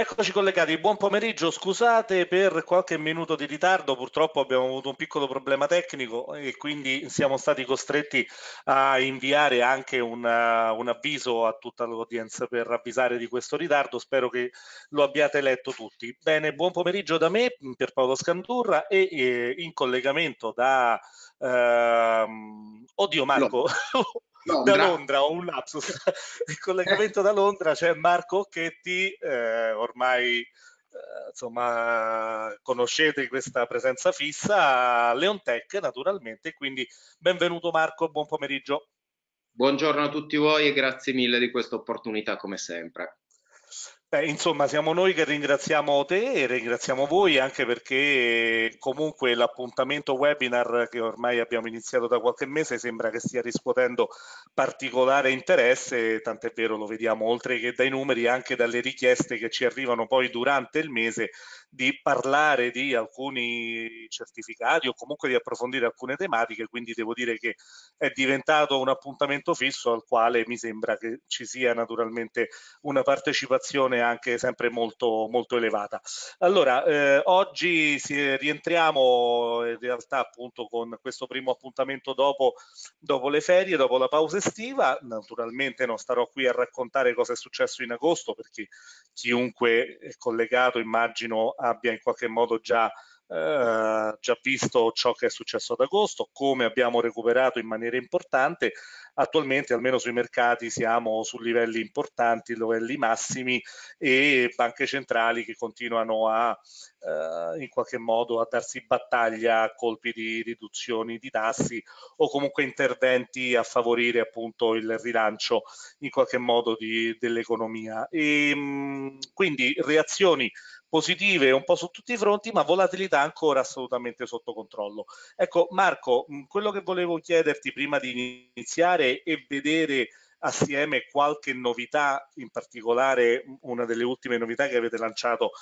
Eccoci collegati, buon pomeriggio, scusate per qualche minuto di ritardo, purtroppo abbiamo avuto un piccolo problema tecnico e quindi siamo stati costretti a inviare anche una, eh, un avviso a tutta l'audience per avvisare di questo ritardo, spero che lo abbiate letto tutti. Bene, buon pomeriggio da me, per Paolo Scandurra e, e eh, in collegamento da... Ehm, oddio Marco, Londra. da Londra, ho un lapsus, il collegamento da Londra c'è Marco Occhetti, eh, ormai eh, insomma conoscete questa presenza fissa, Leon Tech naturalmente, quindi benvenuto Marco, buon pomeriggio. Buongiorno a tutti voi e grazie mille di questa opportunità come sempre. Beh, insomma, siamo noi che ringraziamo te e ringraziamo voi anche perché eh, comunque l'appuntamento webinar che ormai abbiamo iniziato da qualche mese sembra che stia riscuotendo particolare interesse, tant'è vero lo vediamo oltre che dai numeri anche dalle richieste che ci arrivano poi durante il mese di parlare di alcuni certificati o comunque di approfondire alcune tematiche, quindi devo dire che è diventato un appuntamento fisso al quale mi sembra che ci sia naturalmente una partecipazione anche sempre molto, molto elevata. Allora, eh, oggi si, eh, rientriamo eh, in realtà appunto con questo primo appuntamento dopo, dopo le ferie, dopo la pausa estiva. Naturalmente non starò qui a raccontare cosa è successo in agosto perché chiunque è collegato immagino abbia in qualche modo già eh, già visto ciò che è successo ad agosto, come abbiamo recuperato in maniera importante, attualmente almeno sui mercati siamo su livelli importanti, livelli massimi e banche centrali che continuano a eh, in qualche modo a darsi battaglia a colpi di riduzioni di tassi o comunque interventi a favorire appunto il rilancio in qualche modo dell'economia. Ehm, quindi reazioni positive un po' su tutti i fronti, ma volatilità ancora assolutamente sotto controllo. Ecco Marco, mm, quello che volevo chiederti prima di iniziare e vedere assieme qualche novità, in particolare mm, una delle ultime novità che avete lanciato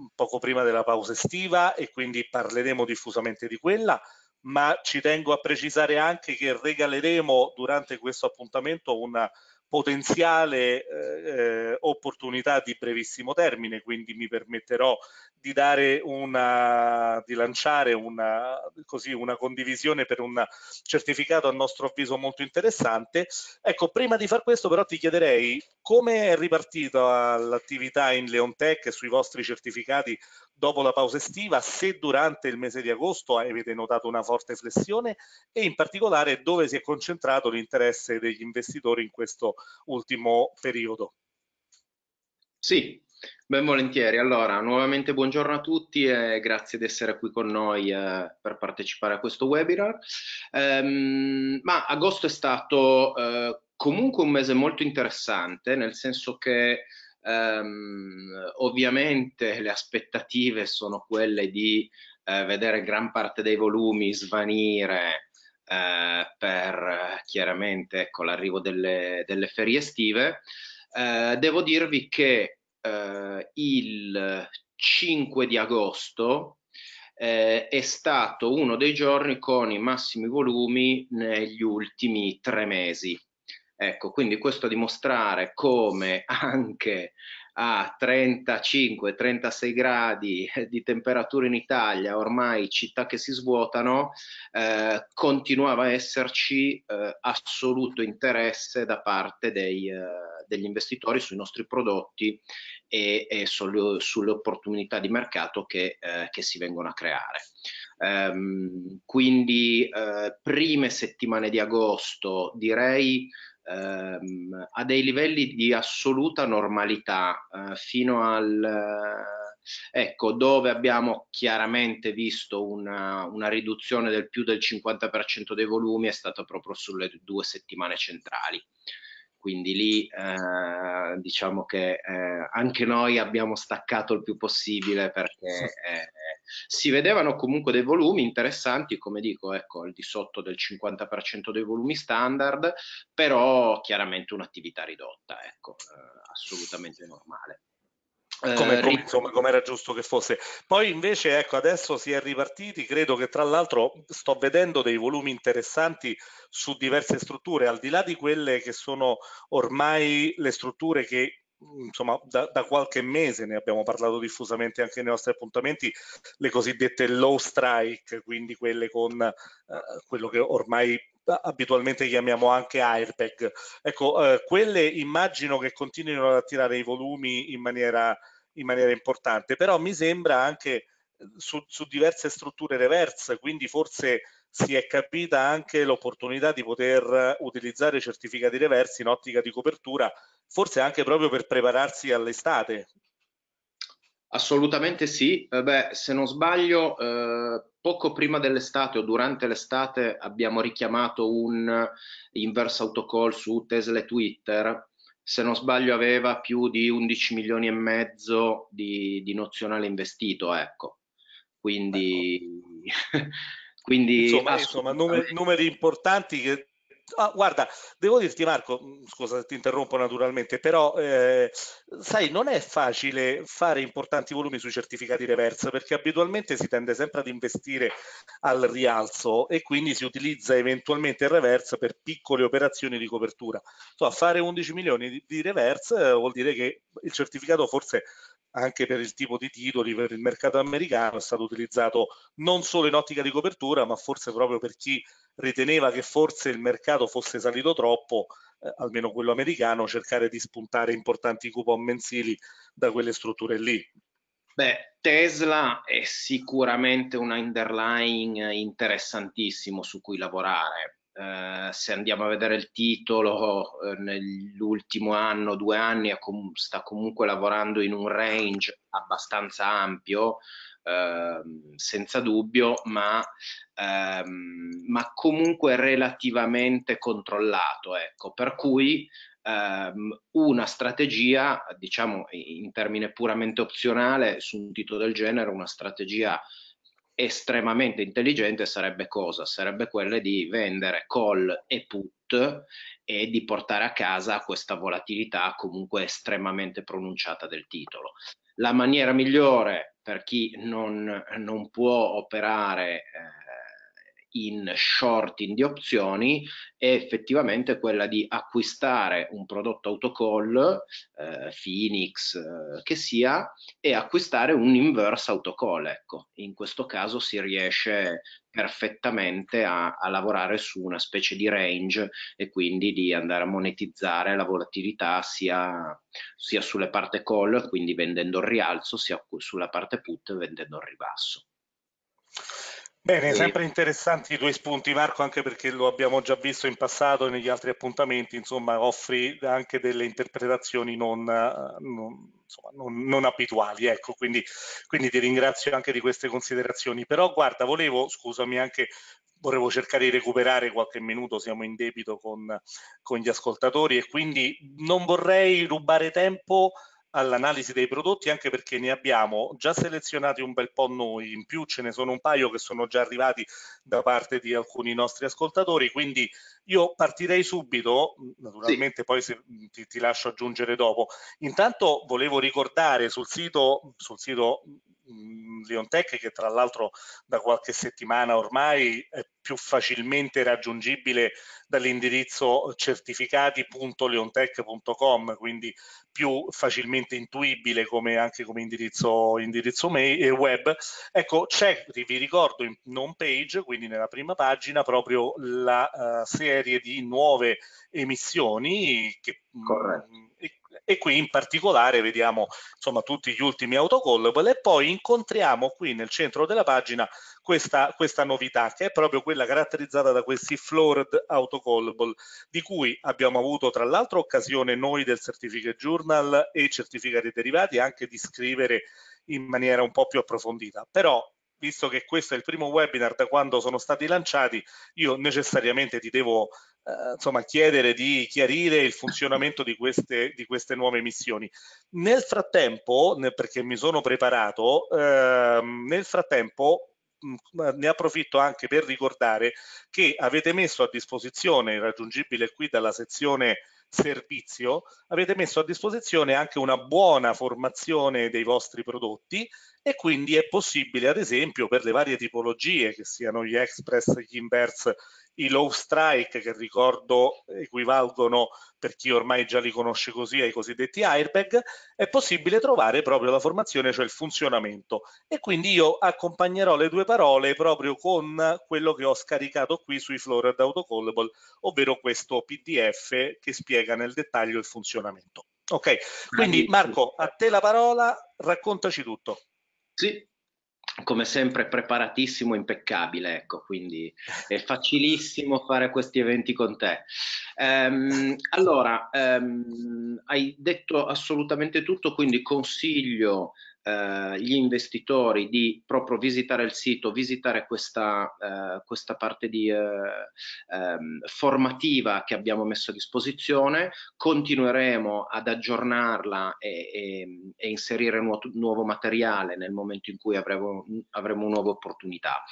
mm, poco prima della pausa estiva e quindi parleremo diffusamente di quella, ma ci tengo a precisare anche che regaleremo durante questo appuntamento una potenziale eh, eh, opportunità di brevissimo termine, quindi mi permetterò di, dare una, di lanciare una, così, una, condivisione per un certificato a nostro avviso molto interessante. Ecco, prima di far questo però ti chiederei come è ripartita l'attività in Leontech sui vostri certificati dopo la pausa estiva, se durante il mese di agosto avete notato una forte flessione e in particolare dove si è concentrato l'interesse degli investitori in questo ultimo periodo. Sì, ben volentieri. Allora, nuovamente buongiorno a tutti e grazie di essere qui con noi eh, per partecipare a questo webinar. Ehm, ma agosto è stato eh, comunque un mese molto interessante, nel senso che Ehm, ovviamente le aspettative sono quelle di eh, vedere gran parte dei volumi svanire eh, per chiaramente ecco, l'arrivo delle, delle, ferie estive. Eh, devo dirvi che eh, il 5 di agosto eh, è stato uno dei giorni con i massimi volumi negli ultimi tre mesi Ecco, quindi questo dimostrare come anche a 35-36 gradi di temperatura in Italia, ormai città che si svuotano, eh, continuava a esserci eh, assoluto interesse da parte dei, eh, degli investitori sui nostri prodotti e, e sulle, sulle opportunità di mercato che, eh, che si vengono a creare. Um, quindi eh, prime settimane di agosto direi ehm, a dei livelli di assoluta normalità eh, fino al eh, ecco dove abbiamo chiaramente visto una, una riduzione del più del 50% dei volumi è stata proprio sulle due settimane centrali quindi lì eh, diciamo che eh, anche noi abbiamo staccato il più possibile perché eh, si vedevano comunque dei volumi interessanti, come dico, ecco, al di sotto del 50% dei volumi standard, però chiaramente un'attività ridotta, ecco, eh, assolutamente normale. Come, come, eh, insomma, come, era giusto che fosse. Poi invece, ecco, adesso si è ripartiti, credo che tra l'altro sto vedendo dei volumi interessanti su diverse strutture, al di là di quelle che sono ormai le strutture che insomma, da, da, qualche mese ne abbiamo parlato diffusamente anche nei nostri appuntamenti, le cosiddette low strike, quindi quelle con eh, quello che ormai abitualmente chiamiamo anche airbag. Ecco, eh, quelle immagino che continuino ad attirare i volumi in maniera, in maniera importante, però mi sembra anche su, su diverse strutture reverse, quindi forse si è capita anche l'opportunità di poter utilizzare certificati reversi in ottica di copertura, forse anche proprio per prepararsi all'estate. Assolutamente sì, eh, Beh, se non sbaglio eh, poco prima dell'estate o durante l'estate abbiamo richiamato un inverse autocall su Tesla e Twitter, se non sbaglio aveva più di 11 milioni e mezzo di, di nozionale investito, ecco, quindi ecco. Quindi, insomma, insomma numeri, eh. numeri importanti che Ah, guarda, devo dirti Marco, mm, scusa se ti interrompo naturalmente, però eh, sai, non è facile fare importanti volumi sui certificati reverse perché abitualmente si tende sempre ad investire al rialzo e quindi si utilizza eventualmente il reverse per piccole operazioni di copertura. Insomma, fare 11 milioni di, di reverse eh, vuol dire che il certificato forse anche per il tipo di titoli, per il mercato americano, è stato utilizzato non solo in ottica di copertura, ma forse proprio per chi riteneva che forse il mercato fosse salito troppo, eh, almeno quello americano, cercare di spuntare importanti coupon mensili da quelle strutture lì. Beh, Tesla è sicuramente un underlying interessantissimo su cui lavorare eh, se andiamo a vedere il titolo, eh, nell'ultimo anno, due anni, com sta comunque lavorando in un range abbastanza ampio, eh, senza dubbio, ma, ehm, ma, comunque relativamente controllato. Ecco. Per cui ehm, una strategia, diciamo in termine puramente opzionale, su un titolo del genere, una strategia estremamente intelligente sarebbe cosa? Sarebbe quella di vendere call e put e di portare a casa questa volatilità comunque estremamente pronunciata del titolo. La maniera migliore per chi non, non può operare eh, in shorting di opzioni è effettivamente quella di acquistare un prodotto autocall, eh, Phoenix eh, che sia, e acquistare un inverse autocall. Ecco, in questo caso si riesce perfettamente a, a, lavorare su una specie di range e quindi di andare a monetizzare la volatilità sia, sia sulle parte call, quindi vendendo il rialzo, sia sulla parte put vendendo il ribasso. Bene, sempre interessanti i tuoi spunti Marco, anche perché lo abbiamo già visto in passato e negli altri appuntamenti, insomma offri anche delle interpretazioni non, eh, non, insomma, non, non abituali, ecco, quindi, quindi, ti ringrazio anche di queste considerazioni. Però guarda, volevo, scusami anche, volevo cercare di recuperare qualche minuto, siamo in debito con, con gli ascoltatori e quindi non vorrei rubare tempo all'analisi dei prodotti anche perché ne abbiamo già selezionati un bel po' noi, in più ce ne sono un paio che sono già arrivati da parte di alcuni nostri ascoltatori, quindi io partirei subito, naturalmente sì. poi se, mm, ti, ti lascio aggiungere dopo. Intanto volevo ricordare sul sito, sul sito Leontech che tra l'altro da qualche settimana ormai è più facilmente raggiungibile dall'indirizzo certificati.leontech.com quindi più facilmente intuibile come anche come indirizzo, indirizzo mail, web ecco c'è vi ricordo in home page quindi nella prima pagina proprio la uh, serie di nuove emissioni che, mh, mm, e qui in particolare vediamo insomma, tutti gli ultimi autocallable e poi incontriamo qui nel centro della pagina questa, questa novità che è proprio quella caratterizzata da questi floored autocallable di cui abbiamo avuto tra l'altro occasione noi del Certificate Journal e certificati derivati anche di scrivere in maniera un po' più approfondita però visto che questo è il primo webinar da quando sono stati lanciati, io necessariamente ti devo eh, insomma, chiedere di chiarire il funzionamento di queste, di queste nuove missioni. Nel frattempo, perché mi sono preparato, ehm, nel frattempo mm, ne approfitto anche per ricordare che avete messo a disposizione, raggiungibile qui dalla sezione servizio, avete messo a disposizione anche una buona formazione dei vostri prodotti e quindi è possibile ad esempio per le varie tipologie che siano gli express, gli inverse, i low strike che ricordo equivalgono per chi ormai già li conosce così ai cosiddetti airbag, è possibile trovare proprio la formazione, cioè il funzionamento. E quindi io accompagnerò le due parole proprio con quello che ho scaricato qui sui Florid Autocallable, ovvero questo PDF che spiega nel dettaglio il funzionamento. Ok, quindi Marco, a te la parola, raccontaci tutto. Sì, come sempre preparatissimo, impeccabile, ecco, quindi è facilissimo fare questi eventi con te. Ehm, allora, ehm, hai detto assolutamente tutto, quindi consiglio eh, gli investitori di proprio visitare il sito, visitare questa, eh, questa parte di, eh, ehm, formativa che abbiamo messo a disposizione, continueremo ad aggiornarla e, e, e inserire nuovo, nuovo, materiale nel momento in cui avremo, avremo nuove opportunità.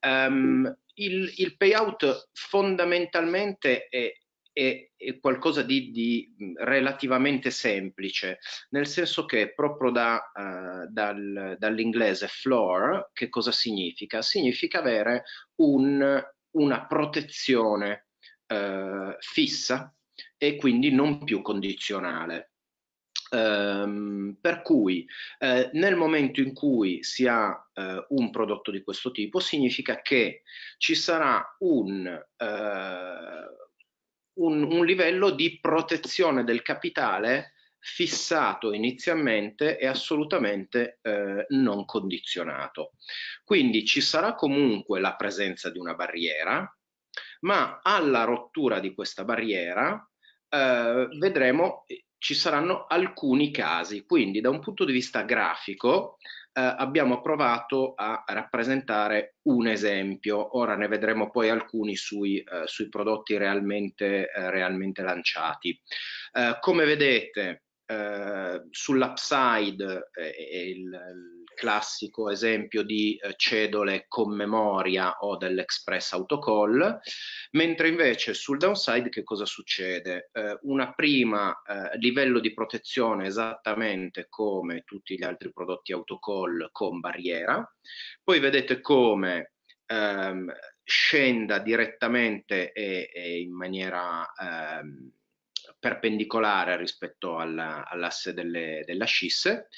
Um, il, il, payout fondamentalmente è è, è qualcosa di, di, relativamente semplice, nel senso che proprio da, uh, dal, dall'inglese floor, che cosa significa? Significa avere un, una protezione uh, fissa e quindi non più condizionale. Um, per cui eh, nel momento in cui si ha eh, un prodotto di questo tipo significa che ci sarà un, eh, un, un livello di protezione del capitale fissato inizialmente e assolutamente eh, non condizionato. Quindi ci sarà comunque la presenza di una barriera, ma alla rottura di questa barriera eh, vedremo ci saranno alcuni casi. Quindi da un punto di vista grafico eh, abbiamo provato a rappresentare un esempio. Ora ne vedremo poi alcuni sui, eh, sui prodotti realmente, eh, realmente lanciati. come vedete, sull'upside eh, il, classico esempio di eh, cedole con memoria o dell'express autocall, mentre invece sul downside che cosa succede? Eh, una prima eh, livello di protezione esattamente come tutti gli altri prodotti autocall con barriera, poi vedete come ehm, scenda direttamente e, e in maniera ehm, perpendicolare rispetto alla, all'asse delle, dell'ascisse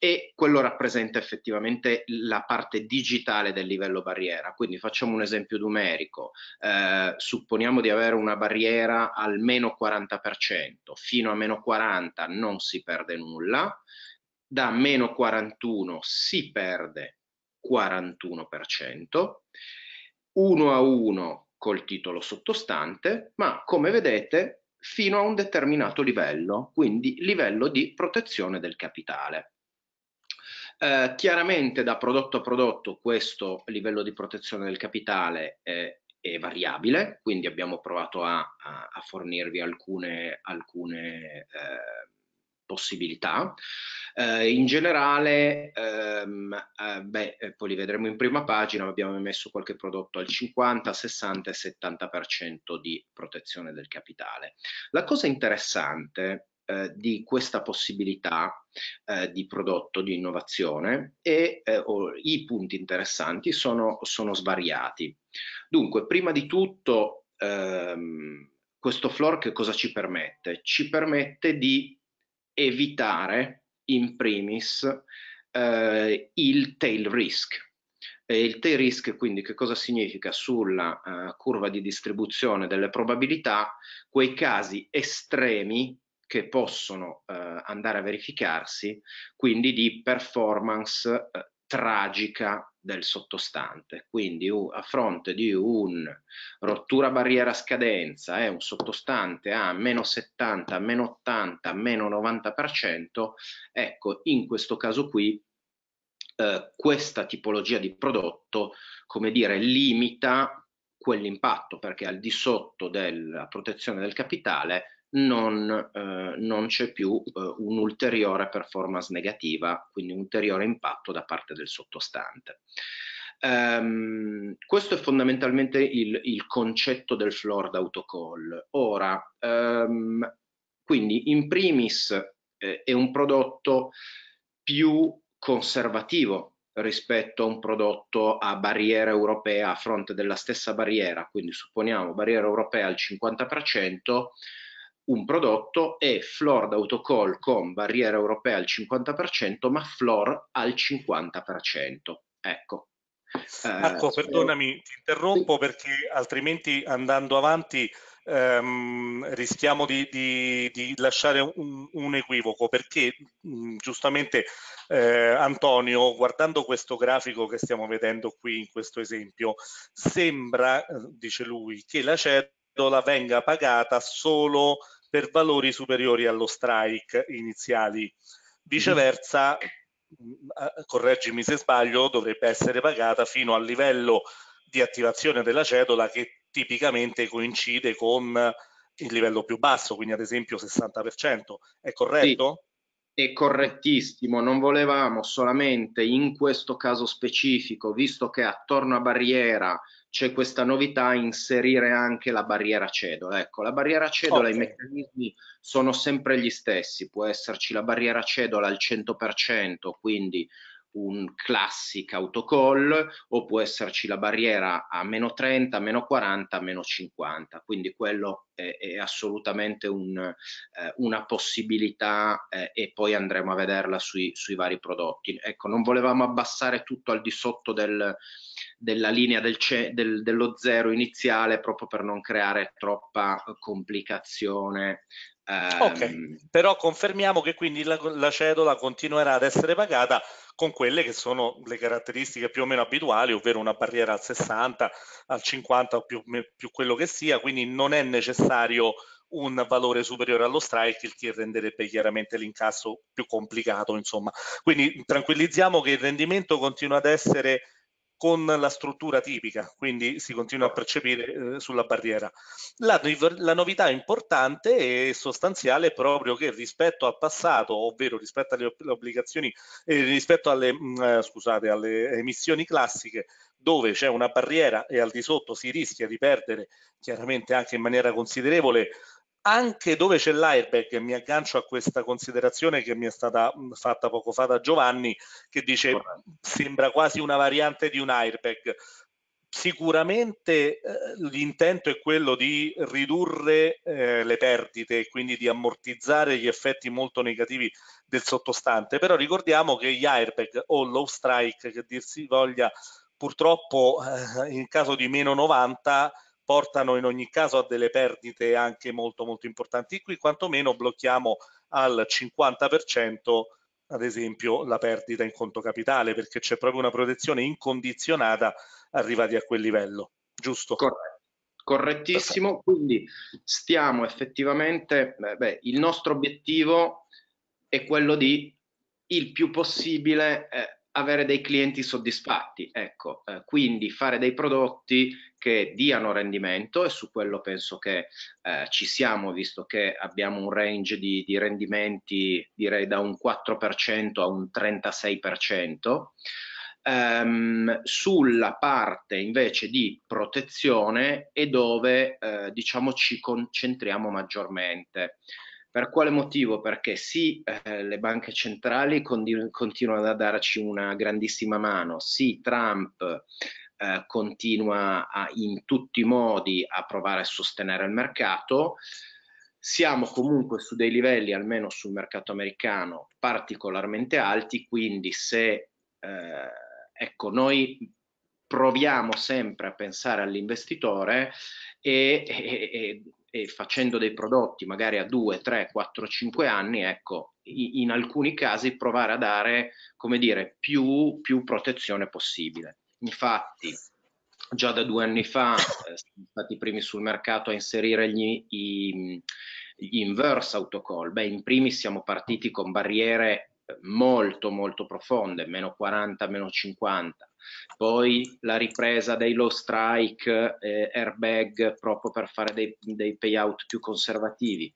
e quello rappresenta effettivamente la parte digitale del livello barriera. Quindi facciamo un esempio numerico, eh, supponiamo di avere una barriera al meno 40%, fino a meno 40 non si perde nulla, da meno 41 si perde 41%, 1 a 1 col titolo sottostante, ma come vedete fino a un determinato livello, quindi livello di protezione del capitale. Eh, chiaramente da prodotto a prodotto questo livello di protezione del capitale è, è variabile, quindi abbiamo provato a, a, a fornirvi alcune, alcune eh, possibilità. Eh, in generale, ehm, eh, beh, eh, poi li vedremo in prima pagina, abbiamo messo qualche prodotto al 50, 60 e 70% di protezione del capitale. La cosa interessante eh, di questa possibilità eh, di prodotto, di innovazione e eh, o, i punti interessanti sono, sono, svariati. Dunque, prima di tutto, ehm, questo floor che cosa ci permette? Ci permette di evitare in primis eh, il tail risk. E il tail risk quindi che cosa significa? Sulla eh, curva di distribuzione delle probabilità, quei casi estremi che possono eh, andare a verificarsi, quindi di performance eh, tragica del sottostante, quindi a fronte di un rottura barriera scadenza e eh, un sottostante a meno 70, meno 80, meno 90%, ecco in questo caso qui eh, questa tipologia di prodotto, come dire, limita quell'impatto perché al di sotto della protezione del capitale non, eh, non c'è più eh, un'ulteriore performance negativa, quindi un ulteriore impatto da parte del sottostante. Um, questo è fondamentalmente il, il, concetto del floor d'autocall. Ora, um, quindi in primis eh, è un prodotto più conservativo rispetto a un prodotto a barriera europea a fronte della stessa barriera, quindi supponiamo barriera europea al 50%, un prodotto è floor d'autocall con barriera europea al 50%, ma floor al 50%. Ecco. Eh, Marco, eh, perdonami, ti interrompo sì. perché altrimenti andando avanti ehm, rischiamo di, di, di lasciare un, un, equivoco perché mh, mm, giustamente eh, Antonio, guardando questo grafico che stiamo vedendo qui in questo esempio, sembra, eh, dice lui, che la cedola venga pagata solo per valori superiori allo strike iniziali. Viceversa, mm, eh, correggimi se sbaglio, dovrebbe essere pagata fino al livello di attivazione della cedola che tipicamente coincide con il livello più basso, quindi ad esempio 60%. È corretto? Sì è correttissimo, non volevamo solamente in questo caso specifico, visto che attorno a barriera c'è questa novità, inserire anche la barriera cedola. Ecco, la barriera cedola, okay. i meccanismi sono sempre gli stessi, può esserci la barriera cedola al 100%, quindi un classic autocall o può esserci la barriera a meno 30, meno 40, meno 50, quindi quello è, è assolutamente un, eh, una possibilità eh, e poi andremo a vederla sui, sui, vari prodotti. Ecco, non volevamo abbassare tutto al di sotto del, della linea del, del, dello zero iniziale proprio per non creare troppa complicazione ehm. ok, um, però confermiamo che quindi la, la, cedola continuerà ad essere pagata con quelle che sono le caratteristiche più o meno abituali, ovvero una barriera al 60, al 50 o più, più quello che sia, quindi non è necessario un valore superiore allo strike, il che renderebbe chiaramente l'incasso più complicato, insomma. Quindi tranquillizziamo che il rendimento continua ad essere con la struttura tipica, quindi si continua a percepire eh, sulla barriera. La, la, novità importante e sostanziale è proprio che rispetto al passato, ovvero rispetto alle obbligazioni, eh, rispetto alle, mh, mm, eh, scusate, alle emissioni classiche, dove c'è una barriera e al di sotto si rischia di perdere chiaramente anche in maniera considerevole anche dove c'è l'airbag, mi aggancio a questa considerazione che mi è stata mm, fatta poco fa da Giovanni, che dice Buona. sembra quasi una variante di un airbag. Sicuramente eh, l'intento è quello di ridurre eh, le perdite e quindi di ammortizzare gli effetti molto negativi del sottostante, però ricordiamo che gli airbag o low strike, che dir si voglia, purtroppo eh, in caso di meno 90 portano in ogni caso a delle perdite anche molto molto importanti. Qui quantomeno blocchiamo al 50% ad esempio la perdita in conto capitale perché c'è proprio una protezione incondizionata arrivati a quel livello, giusto? Corretto. Correttissimo, Perfetto. quindi stiamo effettivamente, beh, il nostro obiettivo è quello di il più possibile eh, avere dei clienti soddisfatti, ecco, eh, quindi fare dei prodotti che diano rendimento e su quello penso che eh, ci siamo visto che abbiamo un range di, di rendimenti direi da un 4% a un 36%. Um, ehm, sulla parte invece di protezione e dove eh, diciamo ci concentriamo maggiormente. Per quale motivo? Perché sì, eh, le banche centrali continuano a darci una grandissima mano, sì, Trump eh, continua a, in tutti i modi a provare a sostenere il mercato. Siamo comunque su dei livelli, almeno sul mercato americano, particolarmente alti, quindi se eh, ecco, noi proviamo sempre a pensare all'investitore e, e, e facendo dei prodotti magari a 2, 3, 4, 5 anni, ecco, in alcuni casi provare a dare, come dire, più, più protezione possibile. Infatti, già da due anni fa eh, siamo stati i primi sul mercato a inserire gli, i, gli inverse autocall. Beh, in primis siamo partiti con barriere eh, molto molto profonde, meno 40, meno 50. Poi la ripresa dei low strike, eh, airbag proprio per fare dei, dei payout più conservativi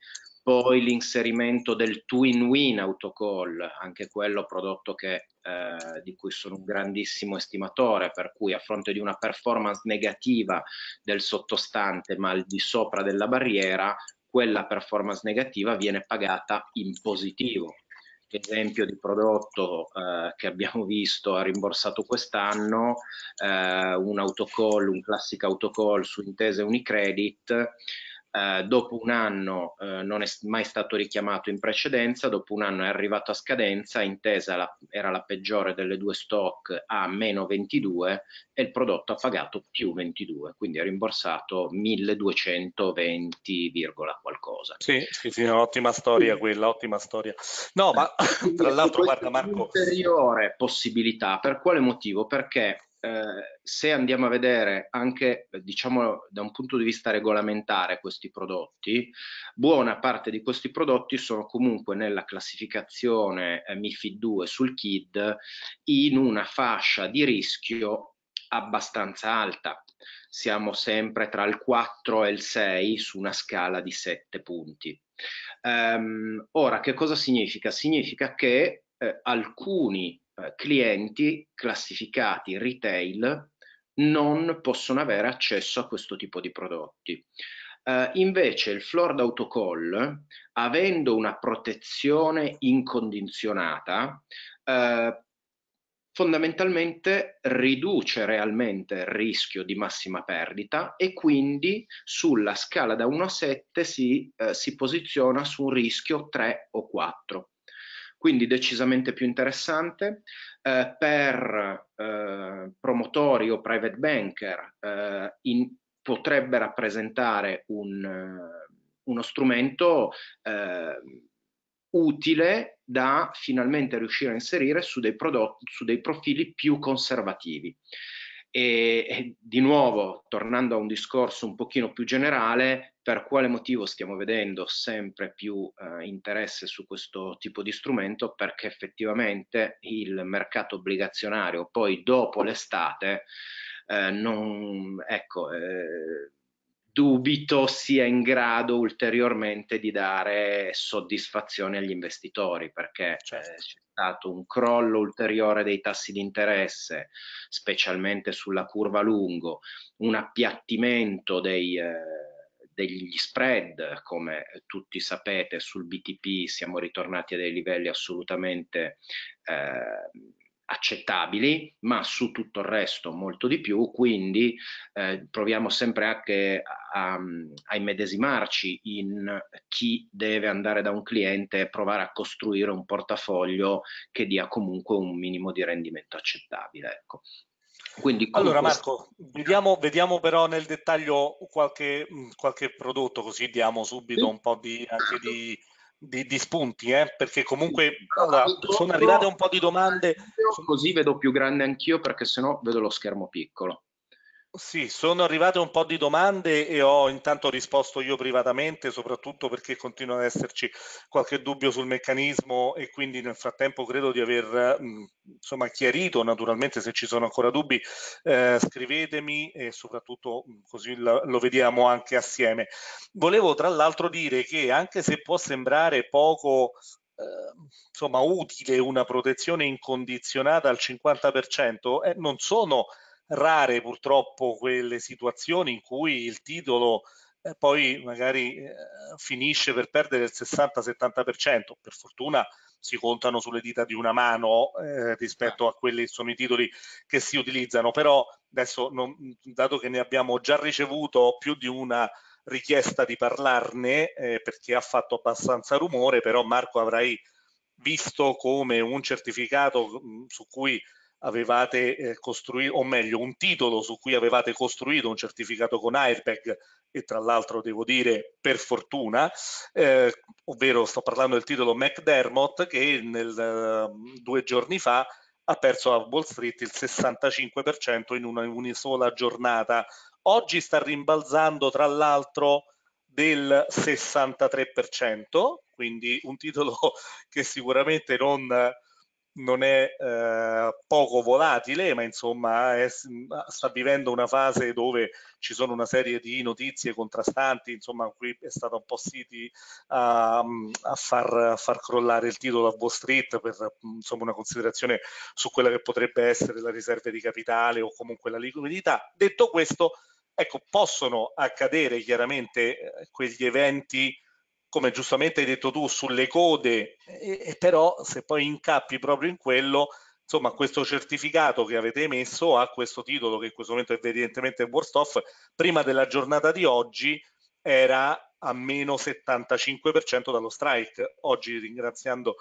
poi l'inserimento del twin win autocall, anche quello prodotto che, eh, di cui sono un grandissimo estimatore, per cui a fronte di una performance negativa del sottostante ma al di sopra della barriera, quella performance negativa viene pagata in positivo. Esempio di prodotto eh, che abbiamo visto ha rimborsato quest'anno eh, un autocall, un classico autocall su intese Unicredit eh, dopo un anno eh, non è mai stato richiamato in precedenza, dopo un anno è arrivato a scadenza, intesa la, era la peggiore delle due stock a meno 22 e il prodotto ha pagato più 22, quindi ha rimborsato 1220, qualcosa. Sì, sì, sì, ottima storia sì. quella, ottima storia. No, ma tra l'altro guarda Marco... Ulteriore possibilità, per quale motivo? Perché eh, se andiamo a vedere anche, eh, diciamo, da un punto di vista regolamentare questi prodotti, buona parte di questi prodotti sono comunque nella classificazione eh, MIFID 2 sul KID in una fascia di rischio abbastanza alta. Siamo sempre tra il 4 e il 6 su una scala di 7 punti. Um, ora, che cosa significa? Significa che eh, alcuni eh, clienti classificati retail non possono avere accesso a questo tipo di prodotti. Eh, invece il floor d'autocall, avendo una protezione incondizionata, eh, fondamentalmente riduce realmente il rischio di massima perdita e quindi sulla scala da 1 a 7 si, eh, si posiziona su un rischio 3 o 4 quindi decisamente più interessante. Eh, per eh, promotori o private banker eh, in, potrebbe rappresentare un, eh, uno strumento eh, utile da finalmente riuscire a inserire su dei, prodotti, su dei profili più conservativi. E, e, di nuovo, tornando a un discorso un pochino più generale, per quale motivo stiamo vedendo sempre più eh, interesse su questo tipo di strumento? Perché effettivamente il mercato obbligazionario poi dopo l'estate eh, non, ecco, eh, dubito sia in grado ulteriormente di dare soddisfazione agli investitori perché eh, certo. c'è stato un crollo ulteriore dei tassi di interesse, specialmente sulla curva lungo, un appiattimento dei... Eh, degli spread, come tutti sapete sul BTP siamo ritornati a dei livelli assolutamente eh, accettabili, ma su tutto il resto molto di più, quindi eh, proviamo sempre anche a, a, a immedesimarci in chi deve andare da un cliente e provare a costruire un portafoglio che dia comunque un minimo di rendimento accettabile. Ecco. Quindi, allora Marco, vediamo, vediamo, però nel dettaglio qualche, qualche, prodotto, così diamo subito un po' di, anche di, di, di spunti, eh? perché comunque allora, sono arrivate un po' di domande. Così vedo più grande anch'io perché sennò vedo lo schermo piccolo. Sì, sono arrivate un po' di domande e ho intanto risposto io privatamente, soprattutto perché continua ad esserci qualche dubbio sul meccanismo e quindi nel frattempo credo di aver mm, insomma, chiarito, naturalmente se ci sono ancora dubbi eh, scrivetemi e soprattutto mm, così lo vediamo anche assieme. Volevo tra l'altro dire che anche se può sembrare poco eh, insomma utile una protezione incondizionata al 50% eh, non sono rare purtroppo quelle situazioni in cui il titolo eh, poi magari eh, finisce per perdere il 60-70%, per fortuna si contano sulle dita di una mano eh, rispetto a quelli che sono i titoli che si utilizzano, però adesso non, dato che ne abbiamo già ricevuto più di una richiesta di parlarne eh, perché ha fatto abbastanza rumore, però Marco avrai visto come un certificato mh, mm, su cui avevate eh, costruito, o meglio, un titolo su cui avevate costruito un certificato con airbag e tra l'altro devo dire per fortuna, eh, ovvero sto parlando del titolo McDermott che nel, eh, due giorni fa ha perso a Wall Street il 65% in una, in una sola giornata. Oggi sta rimbalzando tra l'altro del 63%, quindi un titolo che sicuramente non non è eh, poco volatile, ma insomma è, sta vivendo una fase dove ci sono una serie di notizie contrastanti, insomma qui è stata un po' City a, a, far, a far, crollare il titolo a Wall Street per insomma, una considerazione su quella che potrebbe essere la riserva di capitale o comunque la liquidità. Detto questo, ecco, possono accadere chiaramente eh, quegli eventi come giustamente hai detto tu, sulle code, e, e però se poi incappi proprio in quello, insomma, questo certificato che avete emesso ha questo titolo che in questo momento è evidentemente worst off, prima della giornata di oggi era a meno 75% dallo strike. Oggi ringraziando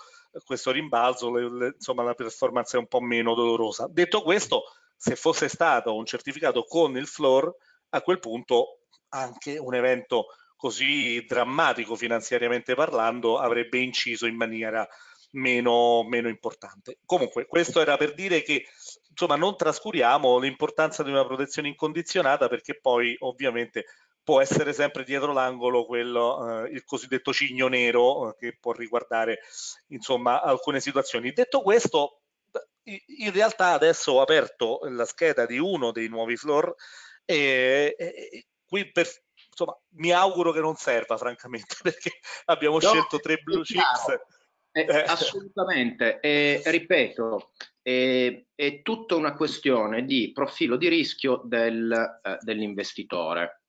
questo rimbalzo, le, le, insomma, la performance è un po' meno dolorosa. Detto questo, se fosse stato un certificato con il floor, a quel punto anche un evento così drammatico finanziariamente parlando avrebbe inciso in maniera meno, meno importante. Comunque questo era per dire che insomma non trascuriamo l'importanza di una protezione incondizionata perché poi ovviamente può essere sempre dietro l'angolo eh, il cosiddetto cigno nero eh, che può riguardare insomma alcune situazioni. Detto questo, in realtà adesso ho aperto la scheda di uno dei nuovi floor e, e qui per, insomma, mi auguro che non serva, francamente, perché abbiamo no, scelto tre blue chips. Eh, eh. Assolutamente, eh, ripeto, è tutta una questione di profilo di rischio del, eh, dell'investitore.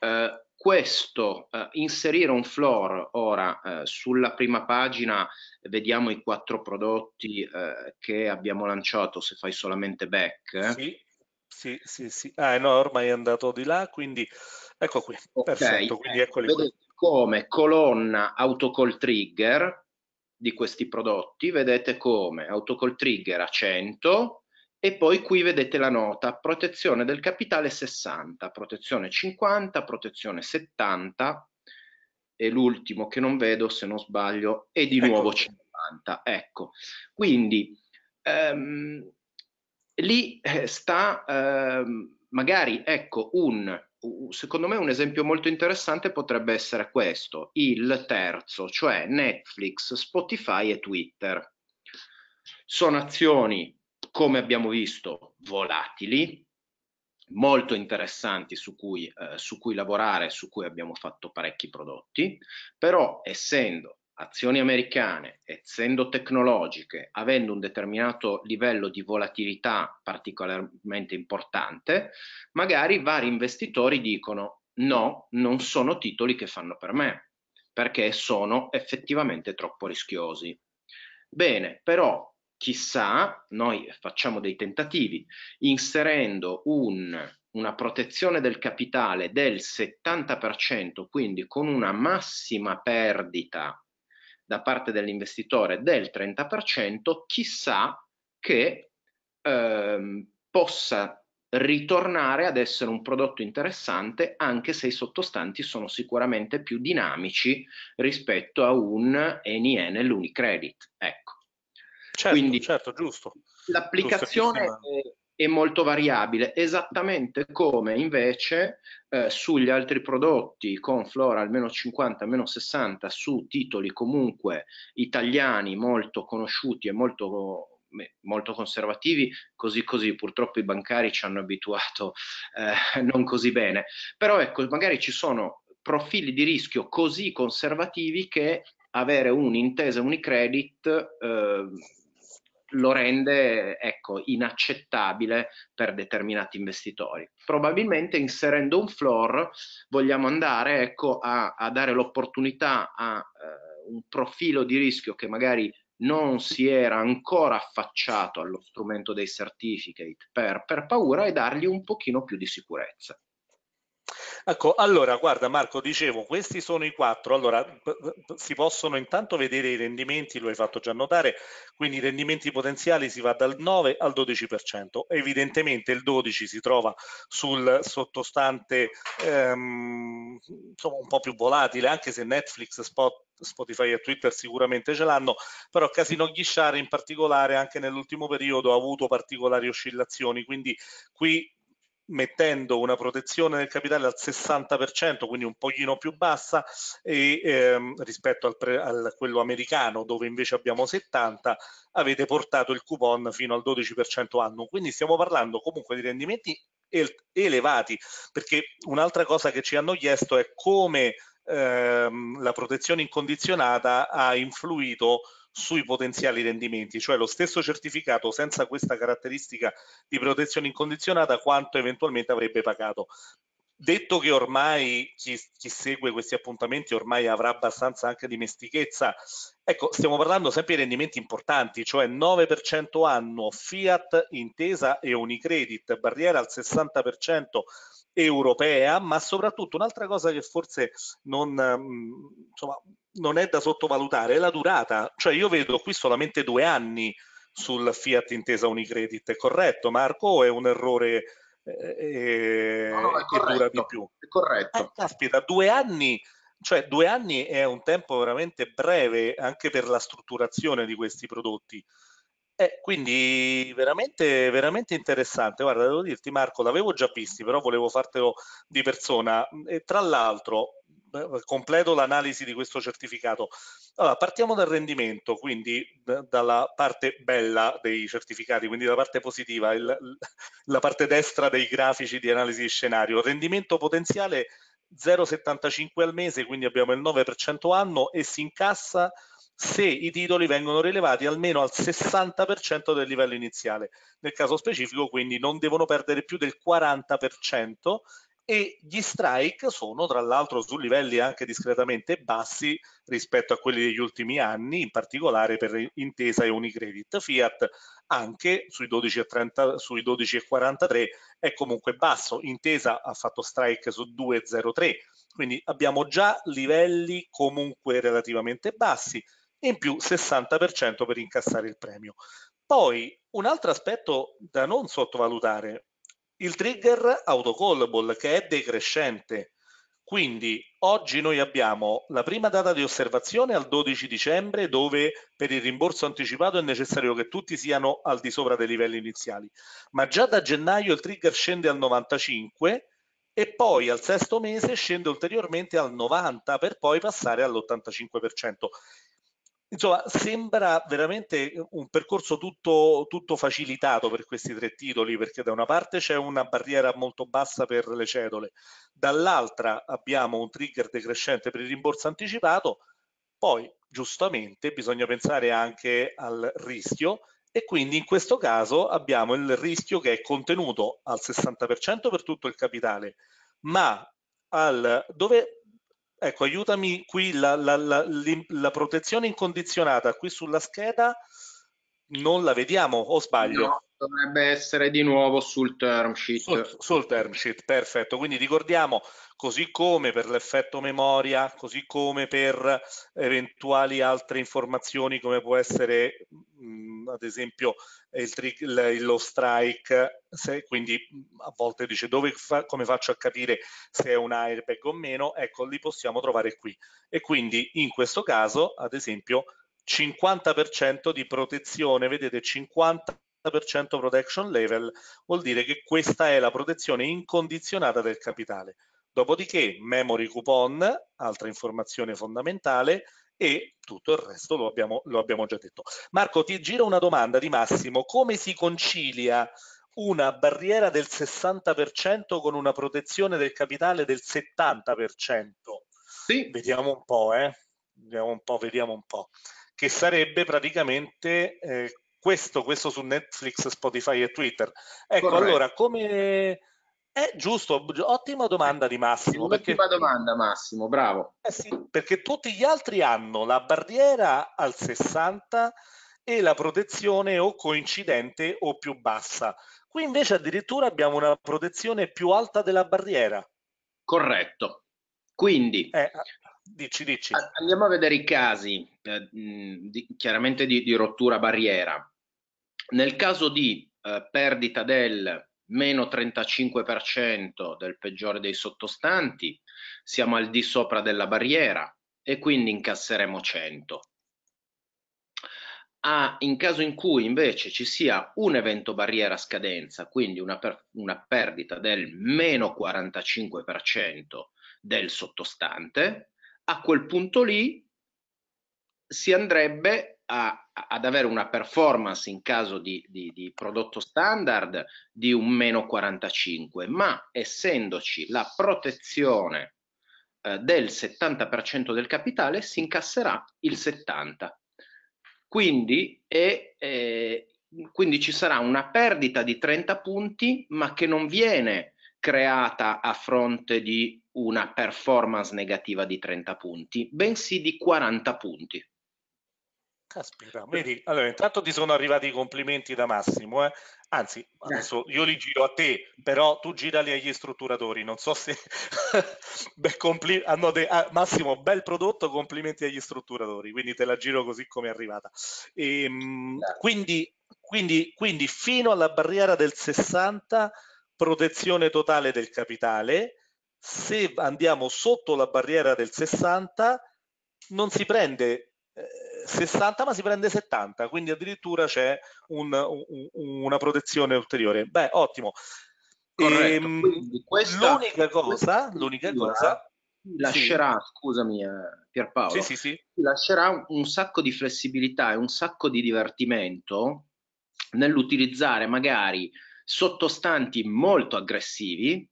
Eh, questo eh, inserire un floor ora sulla prima pagina vediamo i quattro prodotti che abbiamo lanciato se fai solamente back sì sì sì sì ah, no ormai è andato di là quindi Ecco qui, okay. quindi eh, eccoli vedete qui. come colonna autocall trigger di questi prodotti, vedete come autocall trigger a 100 e poi qui vedete la nota protezione del capitale 60, protezione 50, protezione 70 e l'ultimo che non vedo se non sbaglio è di ecco. nuovo 50. Ecco, quindi ehm, lì eh, sta ehm, magari ecco un secondo me un esempio molto interessante potrebbe essere questo, il terzo, cioè Netflix, Spotify e Twitter. Sono azioni, come abbiamo visto, volatili, molto interessanti su cui, eh, su cui lavorare, su cui abbiamo fatto parecchi prodotti, però essendo azioni americane, essendo tecnologiche, avendo un determinato livello di volatilità particolarmente importante, magari vari investitori dicono no, non sono titoli che fanno per me, perché sono effettivamente troppo rischiosi. Bene, però chissà, noi facciamo dei tentativi inserendo un, una protezione del capitale del 70%, quindi con una massima perdita da parte dell'investitore del 30%, chissà che ehm, possa ritornare ad essere un prodotto interessante anche se i sottostanti sono sicuramente più dinamici rispetto a un NIN l'Unicredit. Ecco. Certo, Quindi, certo, giusto. L'applicazione giusto, è molto variabile, esattamente come invece eh, sugli altri prodotti con flora almeno 50, meno 60, su titoli comunque italiani molto conosciuti e molto molto conservativi, così così, purtroppo i bancari ci hanno abituato eh, non così bene, però ecco, magari ci sono profili di rischio così conservativi che avere un'intesa Unicredit eh, lo rende ecco, inaccettabile per determinati investitori. Probabilmente inserendo un floor vogliamo andare ecco, a, a, dare l'opportunità a eh, un profilo di rischio che magari non si era ancora affacciato allo strumento dei certificate per, per paura e dargli un pochino più di sicurezza. Ecco, allora, guarda Marco, dicevo, questi sono i quattro, allora si possono intanto vedere i rendimenti, lo hai fatto già notare, quindi i rendimenti potenziali si va dal 9 al 12%, evidentemente il 12 si trova sul sottostante ehm, insomma un po' più volatile, anche se Netflix, Spot, Spotify e Twitter sicuramente ce l'hanno, però Casino Ghisciare in particolare anche nell'ultimo periodo ha avuto particolari oscillazioni, quindi qui mettendo una protezione del capitale al 60%, quindi un pochino più bassa e, ehm, rispetto al, pre, al quello americano dove invece abbiamo 70, avete portato il coupon fino al 12% annuo. Quindi stiamo parlando comunque di rendimenti elevati, perché un'altra cosa che ci hanno chiesto è come ehm, la protezione incondizionata ha influito sui potenziali rendimenti, cioè lo stesso certificato senza questa caratteristica di protezione incondizionata quanto eventualmente avrebbe pagato. Detto che ormai chi, chi, segue questi appuntamenti ormai avrà abbastanza anche dimestichezza, ecco, stiamo parlando sempre di rendimenti importanti, cioè 9% annuo, Fiat, Intesa e Unicredit, barriera al 60% europea, ma soprattutto un'altra cosa che forse non, mm, insomma, non è da sottovalutare è la durata. Cioè io vedo qui solamente due anni sul Fiat Intesa Unicredit, è corretto Marco o è un errore eh, no, no, è che dura di più? È corretto. Eh, caspita, due anni cioè due anni è un tempo veramente breve anche per la strutturazione di questi prodotti. Eh, quindi veramente, veramente interessante. Guarda, devo dirti, Marco, l'avevo già visti, però volevo fartelo di persona. Mm, e tra l'altro, eh, completo l'analisi di questo certificato. Allora, partiamo dal rendimento, quindi dalla parte bella dei certificati, quindi la parte positiva, il, la parte destra dei grafici di analisi di scenario. Rendimento potenziale 0,75 al mese, quindi abbiamo il 9% anno e si incassa se i titoli vengono rilevati almeno al 60% del livello iniziale. Nel caso specifico quindi non devono perdere più del 40% e gli strike sono tra l'altro su livelli anche discretamente bassi rispetto a quelli degli ultimi anni, in particolare per Intesa e Unicredit. Fiat anche sui 12,43 12 è comunque basso, Intesa ha fatto strike su 2,03, quindi abbiamo già livelli comunque relativamente bassi e in più 60% per incassare il premio. Poi un altro aspetto da non sottovalutare, il trigger autocallable che è decrescente. Quindi oggi noi abbiamo la prima data di osservazione al 12 dicembre dove per il rimborso anticipato è necessario che tutti siano al di sopra dei livelli iniziali, ma già da gennaio il trigger scende al 95 e poi al sesto mese scende ulteriormente al 90 per poi passare all'85%. Insomma, sembra veramente un percorso tutto, tutto, facilitato per questi tre titoli, perché da una parte c'è una barriera molto bassa per le cedole, dall'altra abbiamo un trigger decrescente per il rimborso anticipato, poi giustamente bisogna pensare anche al rischio e quindi in questo caso abbiamo il rischio che è contenuto al 60% per tutto il capitale, ma al, dove Ecco, aiutami qui la, la, la, la protezione incondizionata qui sulla scheda non la vediamo o sbaglio? No, dovrebbe essere di nuovo sul term sheet. Sul, sul term sheet, perfetto. Quindi ricordiamo, così come per l'effetto memoria, così come per eventuali altre informazioni come può essere mh, mm, ad esempio il, lo strike, se, quindi mm, a volte dice dove fa, come faccio a capire se è un airbag o meno, ecco li possiamo trovare qui. E quindi in questo caso ad esempio 50% di protezione, vedete 50% protection level vuol dire che questa è la protezione incondizionata del capitale. Dopodiché memory coupon, altra informazione fondamentale, e tutto il resto lo abbiamo, lo abbiamo già detto. Marco, ti giro una domanda di Massimo. Come si concilia una barriera del 60% con una protezione del capitale del 70%? Sì. Vediamo un po', eh? Vediamo un po', vediamo un po' che sarebbe praticamente eh, questo, questo su Netflix, Spotify e Twitter. Ecco, Corretto. allora, come... È giusto, ottima domanda di Massimo. Perché... Ottima domanda Massimo, bravo. Eh sì, perché tutti gli altri hanno la barriera al 60 e la protezione o coincidente o più bassa. Qui invece addirittura abbiamo una protezione più alta della barriera. Corretto. Quindi eh, Dici, dici. Andiamo a vedere i casi, eh, di, chiaramente di, di, rottura barriera. Nel caso di eh, perdita del meno 35% del peggiore dei sottostanti, siamo al di sopra della barriera e quindi incasseremo 100. Ah, in caso in cui invece ci sia un evento barriera a scadenza, quindi una, per, una perdita del meno 45% del sottostante, a quel punto lì si andrebbe a, ad avere una performance in caso di, di, di prodotto standard di un meno 45, ma essendoci la protezione eh, del 70% del capitale si incasserà il 70%. Quindi, è, eh, quindi ci sarà una perdita di 30 punti, ma che non viene creata a fronte di una performance negativa di 30 punti, bensì di 40 punti. Caspita, vedi, allora intanto ti sono arrivati i complimenti da Massimo, eh? anzi eh. adesso io li giro a te, però tu girali agli strutturatori, non so se Beh, compli... ah, no, de... ah, Massimo, bel prodotto, complimenti agli strutturatori, quindi te la giro così come è arrivata. E, ehm, quindi, quindi, quindi fino alla barriera del 60, protezione totale del capitale, se andiamo sotto la barriera del 60 non si prende 60 eh, ma si prende 70 quindi addirittura c'è un, un, una protezione ulteriore beh ottimo ehm, l'unica cosa l'unica cosa lascerà sì. scusami eh, Pierpaolo sì, sì, sì. lascerà un sacco di flessibilità e un sacco di divertimento nell'utilizzare magari sottostanti molto aggressivi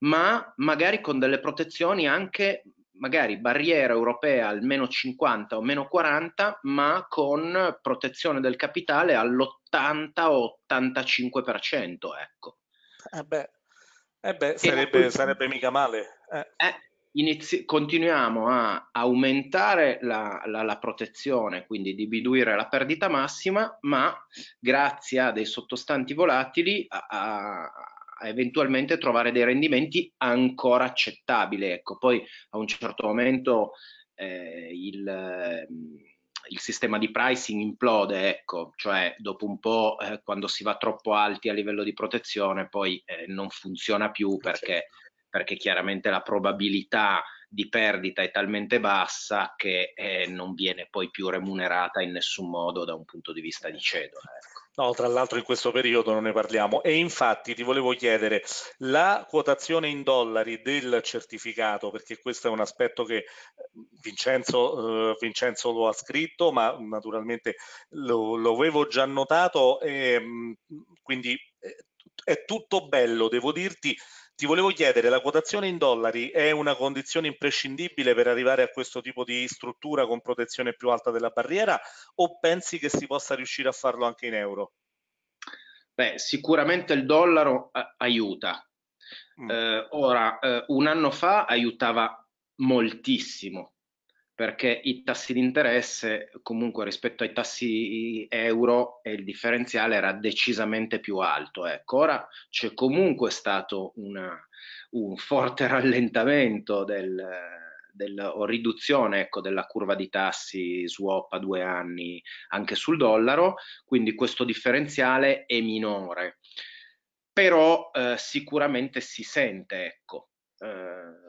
ma magari con delle protezioni anche magari barriera europea al meno 50 o meno 40, ma con protezione del capitale all'80 o 85%, ecco. Eh beh, eh beh sarebbe, appunto, sarebbe, mica male. Eh. eh. Inizi- continuiamo a aumentare la, la, la, protezione, quindi diminuire la perdita massima, ma grazie a dei sottostanti volatili, a eventualmente trovare dei rendimenti ancora accettabili. Ecco, poi a un certo momento eh, il, ehm, il, sistema di pricing implode, ecco, cioè dopo un po' eh, quando si va troppo alti a livello di protezione poi eh, non funziona più eh, perché, certo. perché chiaramente la probabilità di perdita è talmente bassa che eh, non viene poi più remunerata in nessun modo da un punto di vista di cedo. Eh. No, tra l'altro in questo periodo non ne parliamo. E infatti ti volevo chiedere la quotazione in dollari del certificato, perché questo è un aspetto che eh, Vincenzo, eh, Vincenzo lo ha scritto, ma naturalmente lo, lo avevo già notato, e, mm, quindi eh, è tutto bello, devo dirti, ti volevo chiedere, la quotazione in dollari è una condizione imprescindibile per arrivare a questo tipo di struttura con protezione più alta della barriera o pensi che si possa riuscire a farlo anche in euro? Beh, sicuramente il dollaro eh, aiuta. Mm. Eh, ora, eh, un anno fa aiutava moltissimo, perché i tassi di interesse comunque rispetto ai tassi euro e il differenziale era decisamente più alto. Ecco, ora c'è comunque stato una, un forte rallentamento del, del, o riduzione ecco, della curva di tassi swap a due anni anche sul dollaro, quindi questo differenziale è minore. Però eh, sicuramente si sente, ecco. Eh,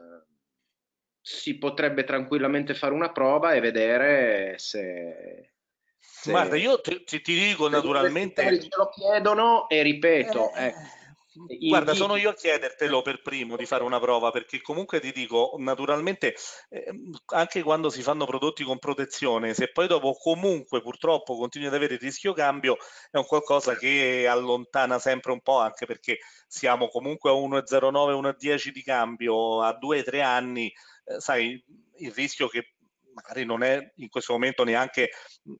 si potrebbe tranquillamente fare una prova e vedere se... se Guarda, io ti, ti dico naturalmente... Ce lo chiedono e ripeto... Eh, ecco. Guarda, sono io a chiedertelo per primo di fare una prova, perché comunque ti dico, naturalmente, eh, anche quando si fanno prodotti con protezione, se poi dopo comunque purtroppo continui ad avere il rischio cambio, è un qualcosa che allontana sempre un po', anche perché siamo comunque a 1,09, 1,10 di cambio a 2-3 anni, sai, il rischio che magari non è in questo momento neanche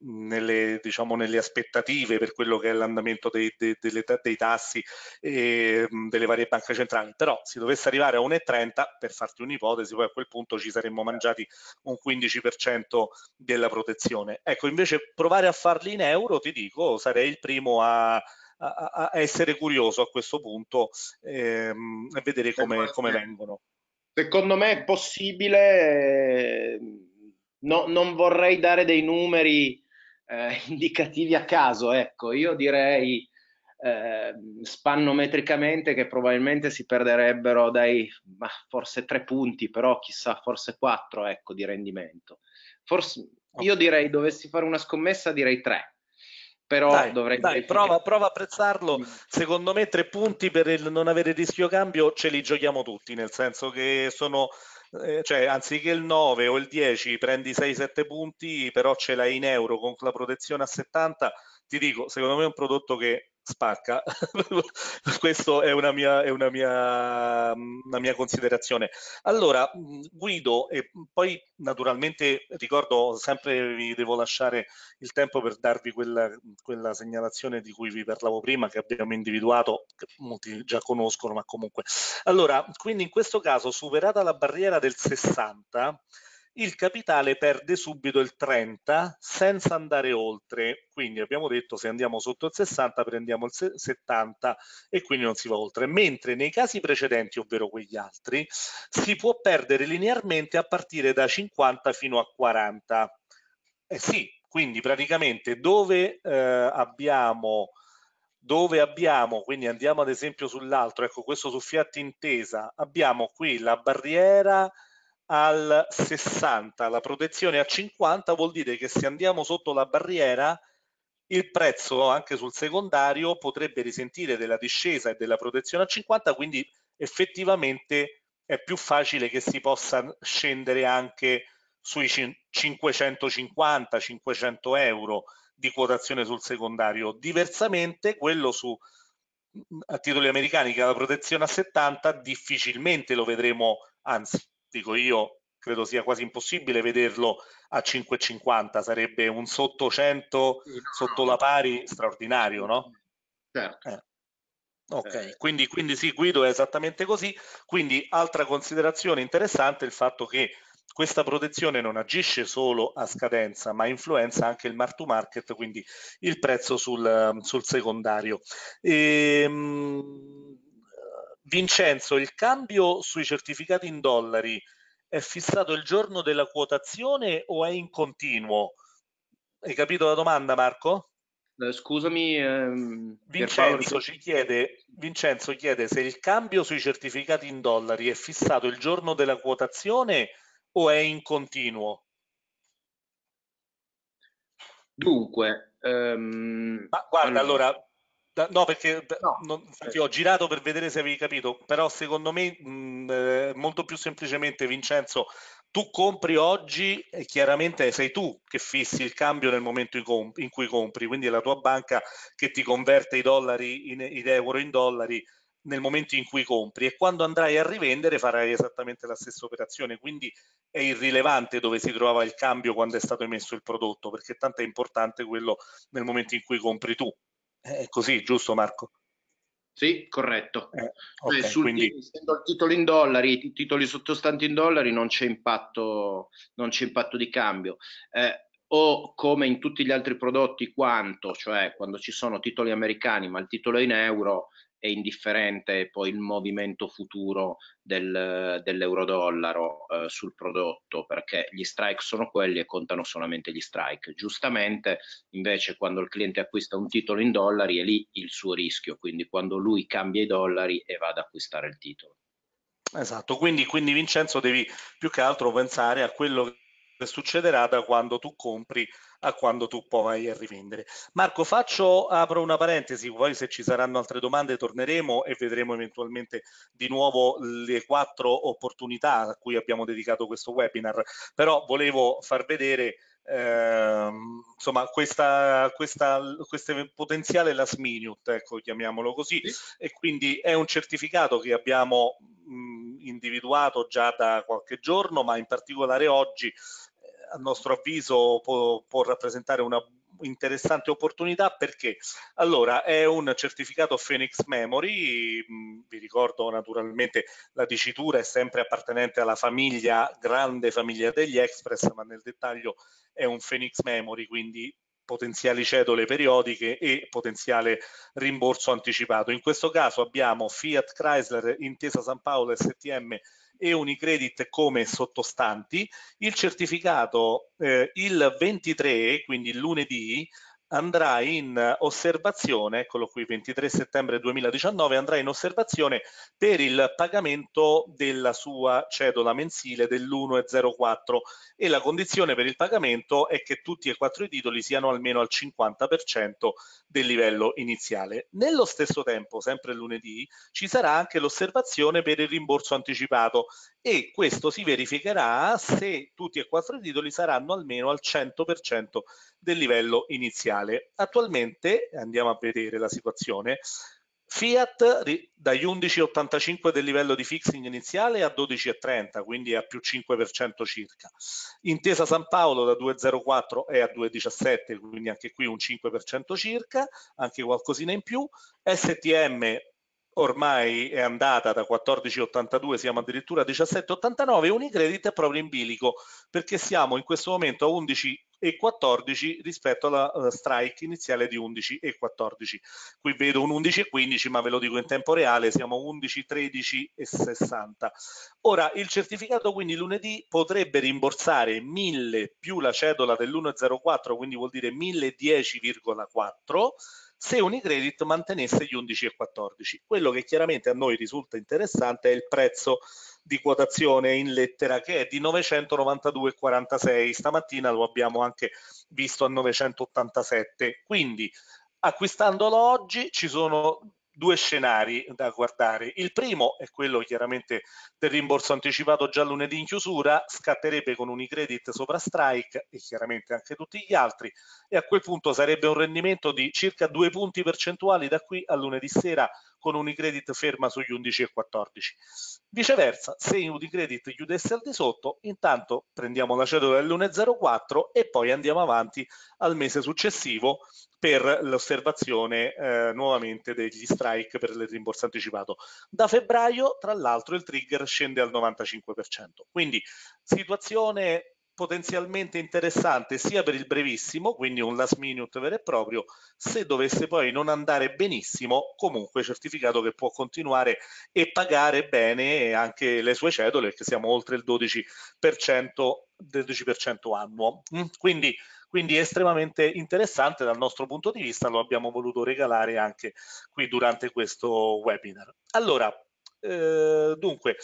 nelle, diciamo, nelle aspettative per quello che è l'andamento dei, dei, dei, dei, tassi e, delle varie banche centrali, però se dovesse arrivare a 1,30 per farti un'ipotesi, poi a quel punto ci saremmo mangiati un 15% della protezione. Ecco, invece provare a farli in euro, ti dico, sarei il primo a, a, a essere curioso a questo punto ehm, e vedere come, come vengono. Secondo me è possibile, no, non vorrei dare dei numeri eh, indicativi a caso, ecco, io direi eh, spannometricamente che probabilmente si perderebbero dai ma forse tre punti, però chissà, forse quattro ecco, di rendimento. Forse, io direi, dovessi fare una scommessa, direi tre però dai, dovrei dai, prova, prova, a apprezzarlo mm. secondo me tre punti per il non avere rischio cambio ce li giochiamo tutti nel senso che sono eh, cioè anziché il 9 o il 10 prendi 6-7 punti però ce l'hai in euro con la protezione a 70 ti dico secondo me è un prodotto che spacca. Questa è, una mia, è una, mia, una mia considerazione. Allora, Guido, e poi naturalmente ricordo sempre vi devo lasciare il tempo per darvi quella, quella segnalazione di cui vi parlavo prima, che abbiamo individuato, che molti già conoscono, ma comunque. Allora, quindi in questo caso, superata la barriera del 60, il capitale perde subito il 30 senza andare oltre, quindi abbiamo detto se andiamo sotto il 60 prendiamo il 70 e quindi non si va oltre, mentre nei casi precedenti, ovvero quegli altri, si può perdere linearmente a partire da 50 fino a 40. Eh sì, quindi praticamente dove eh, abbiamo dove abbiamo, quindi andiamo ad esempio sull'altro, ecco questo su Fiat Intesa, abbiamo qui la barriera al 60, la protezione a 50 vuol dire che se andiamo sotto la barriera il prezzo anche sul secondario potrebbe risentire della discesa e della protezione a 50, quindi effettivamente è più facile che si possa scendere anche sui 550, 500 euro di quotazione sul secondario. Diversamente quello su a titoli americani che ha la protezione a 70 difficilmente lo vedremo, anzi dico io, credo sia quasi impossibile vederlo a 5,50, sarebbe un sotto 100, sotto la pari straordinario, no? Certo. Eh. Ok, eh. quindi, quindi sì, Guido è esattamente così. Quindi altra considerazione interessante è il fatto che questa protezione non agisce solo a scadenza, ma influenza anche il mark to market, quindi il prezzo sul, sul secondario. E, ehm, Vincenzo, il cambio sui certificati in dollari è fissato il giorno della quotazione o è in continuo? Hai capito la domanda Marco? Eh, scusami. Ehm, Vincenzo, ci chiede, Vincenzo chiede se il cambio sui certificati in dollari è fissato il giorno della quotazione o è in continuo? Dunque, ehm, ma guarda, allora, allora no, perché no. Non, eh. infatti, ho girato per vedere se avevi capito, però secondo me mh, eh, molto più semplicemente Vincenzo, tu compri oggi e chiaramente sei tu che fissi il cambio nel momento in cui compri, quindi è la tua banca che ti converte i dollari in, in euro in dollari nel momento in cui compri e quando andrai a rivendere farai esattamente la stessa operazione, quindi è irrilevante dove si trovava il cambio quando è stato emesso il prodotto, perché tanto è importante quello nel momento in cui compri tu. È così, giusto Marco? Sì, corretto. Eh, okay, cioè, quindi... Titolo, il titolo in dollari, i titoli sottostanti in dollari non c'è impatto, non c'è impatto di cambio. Eh, o come in tutti gli altri prodotti quanto, cioè quando ci sono titoli americani ma il titolo è in euro, è indifferente poi il movimento futuro del, dell'euro-dollaro eh, sul prodotto perché gli strike sono quelli e contano solamente gli strike. Giustamente invece quando il cliente acquista un titolo in dollari è lì il suo rischio, quindi quando lui cambia i dollari e va ad acquistare il titolo. Esatto, quindi, quindi Vincenzo devi più che altro pensare a quello che succederà da quando tu compri a quando tu poi vai a rivendere. Marco, faccio, apro una parentesi, poi se ci saranno altre domande torneremo e vedremo eventualmente di nuovo le quattro opportunità a cui abbiamo dedicato questo webinar, però volevo far vedere eh, insomma questa, questa, questa potenziale last minute, ecco, chiamiamolo così, sì. e quindi è un certificato che abbiamo individuato già da qualche giorno, ma in particolare oggi a nostro avviso può, può rappresentare una interessante opportunità perché allora è un certificato Phoenix Memory mm, vi ricordo naturalmente la dicitura è sempre appartenente alla famiglia grande famiglia degli Express ma nel dettaglio è un Phoenix Memory quindi potenziali cedole periodiche e potenziale rimborso anticipato in questo caso abbiamo Fiat Chrysler Intesa San Paolo STM e Unicredit come sottostanti, il certificato eh, il 23, quindi il lunedì, andrà in osservazione, eccolo qui 23 settembre 2019, andrà in osservazione per il pagamento della sua cedola mensile dell'1,04 e la condizione per il pagamento è che tutti e quattro i titoli siano almeno al 50% del livello iniziale. Nello stesso tempo, sempre lunedì, ci sarà anche l'osservazione per il rimborso anticipato e questo si verificherà se tutti e quattro i titoli saranno almeno al 100% del livello iniziale. Attualmente, andiamo a vedere la situazione, Fiat dagli 11,85 del livello di fixing iniziale a 12,30, quindi a più 5% circa. Intesa San Paolo da 2,04 è a 2,17, quindi anche qui un 5% circa, anche qualcosina in più. STM ormai è andata da 14,82, siamo addirittura a 17,89, Unicredit è proprio in bilico perché siamo in questo momento a 11 e 14 rispetto alla eh, strike iniziale di 11 e 14. Qui vedo un 11 e 15, ma ve lo dico in tempo reale, siamo 11, 13 e 60. Ora, il certificato quindi lunedì potrebbe rimborsare 1000 più la cedola dell'1,04, quindi vuol dire 1010,4 se Unicredit mantenesse gli 11,14. Quello che chiaramente a noi risulta interessante è il prezzo di quotazione in lettera che è di 992,46 stamattina lo abbiamo anche visto a 987 quindi acquistandolo oggi ci sono due scenari da guardare. Il primo è quello chiaramente del rimborso anticipato già lunedì in chiusura, scatterebbe con Unicredit sopra Strike e chiaramente anche tutti gli altri e a quel punto sarebbe un rendimento di circa due punti percentuali da qui a lunedì sera con Unicredit ferma sugli 11 e 14. Viceversa, se Unicredit chiudesse al di sotto, intanto prendiamo la cedola dell'1,04 e poi andiamo avanti al mese successivo per l'osservazione eh, nuovamente degli strike per il rimborso anticipato. Da febbraio, tra l'altro, il trigger scende al 95%. Quindi situazione potenzialmente interessante sia per il brevissimo, quindi un last minute vero e proprio, se dovesse poi non andare benissimo, comunque certificato che può continuare e pagare bene anche le sue cedole, perché siamo oltre il 12%, 12% annuo. Mm, quindi, quindi estremamente interessante dal nostro punto di vista, lo abbiamo voluto regalare anche qui durante questo webinar. Allora, eh, dunque,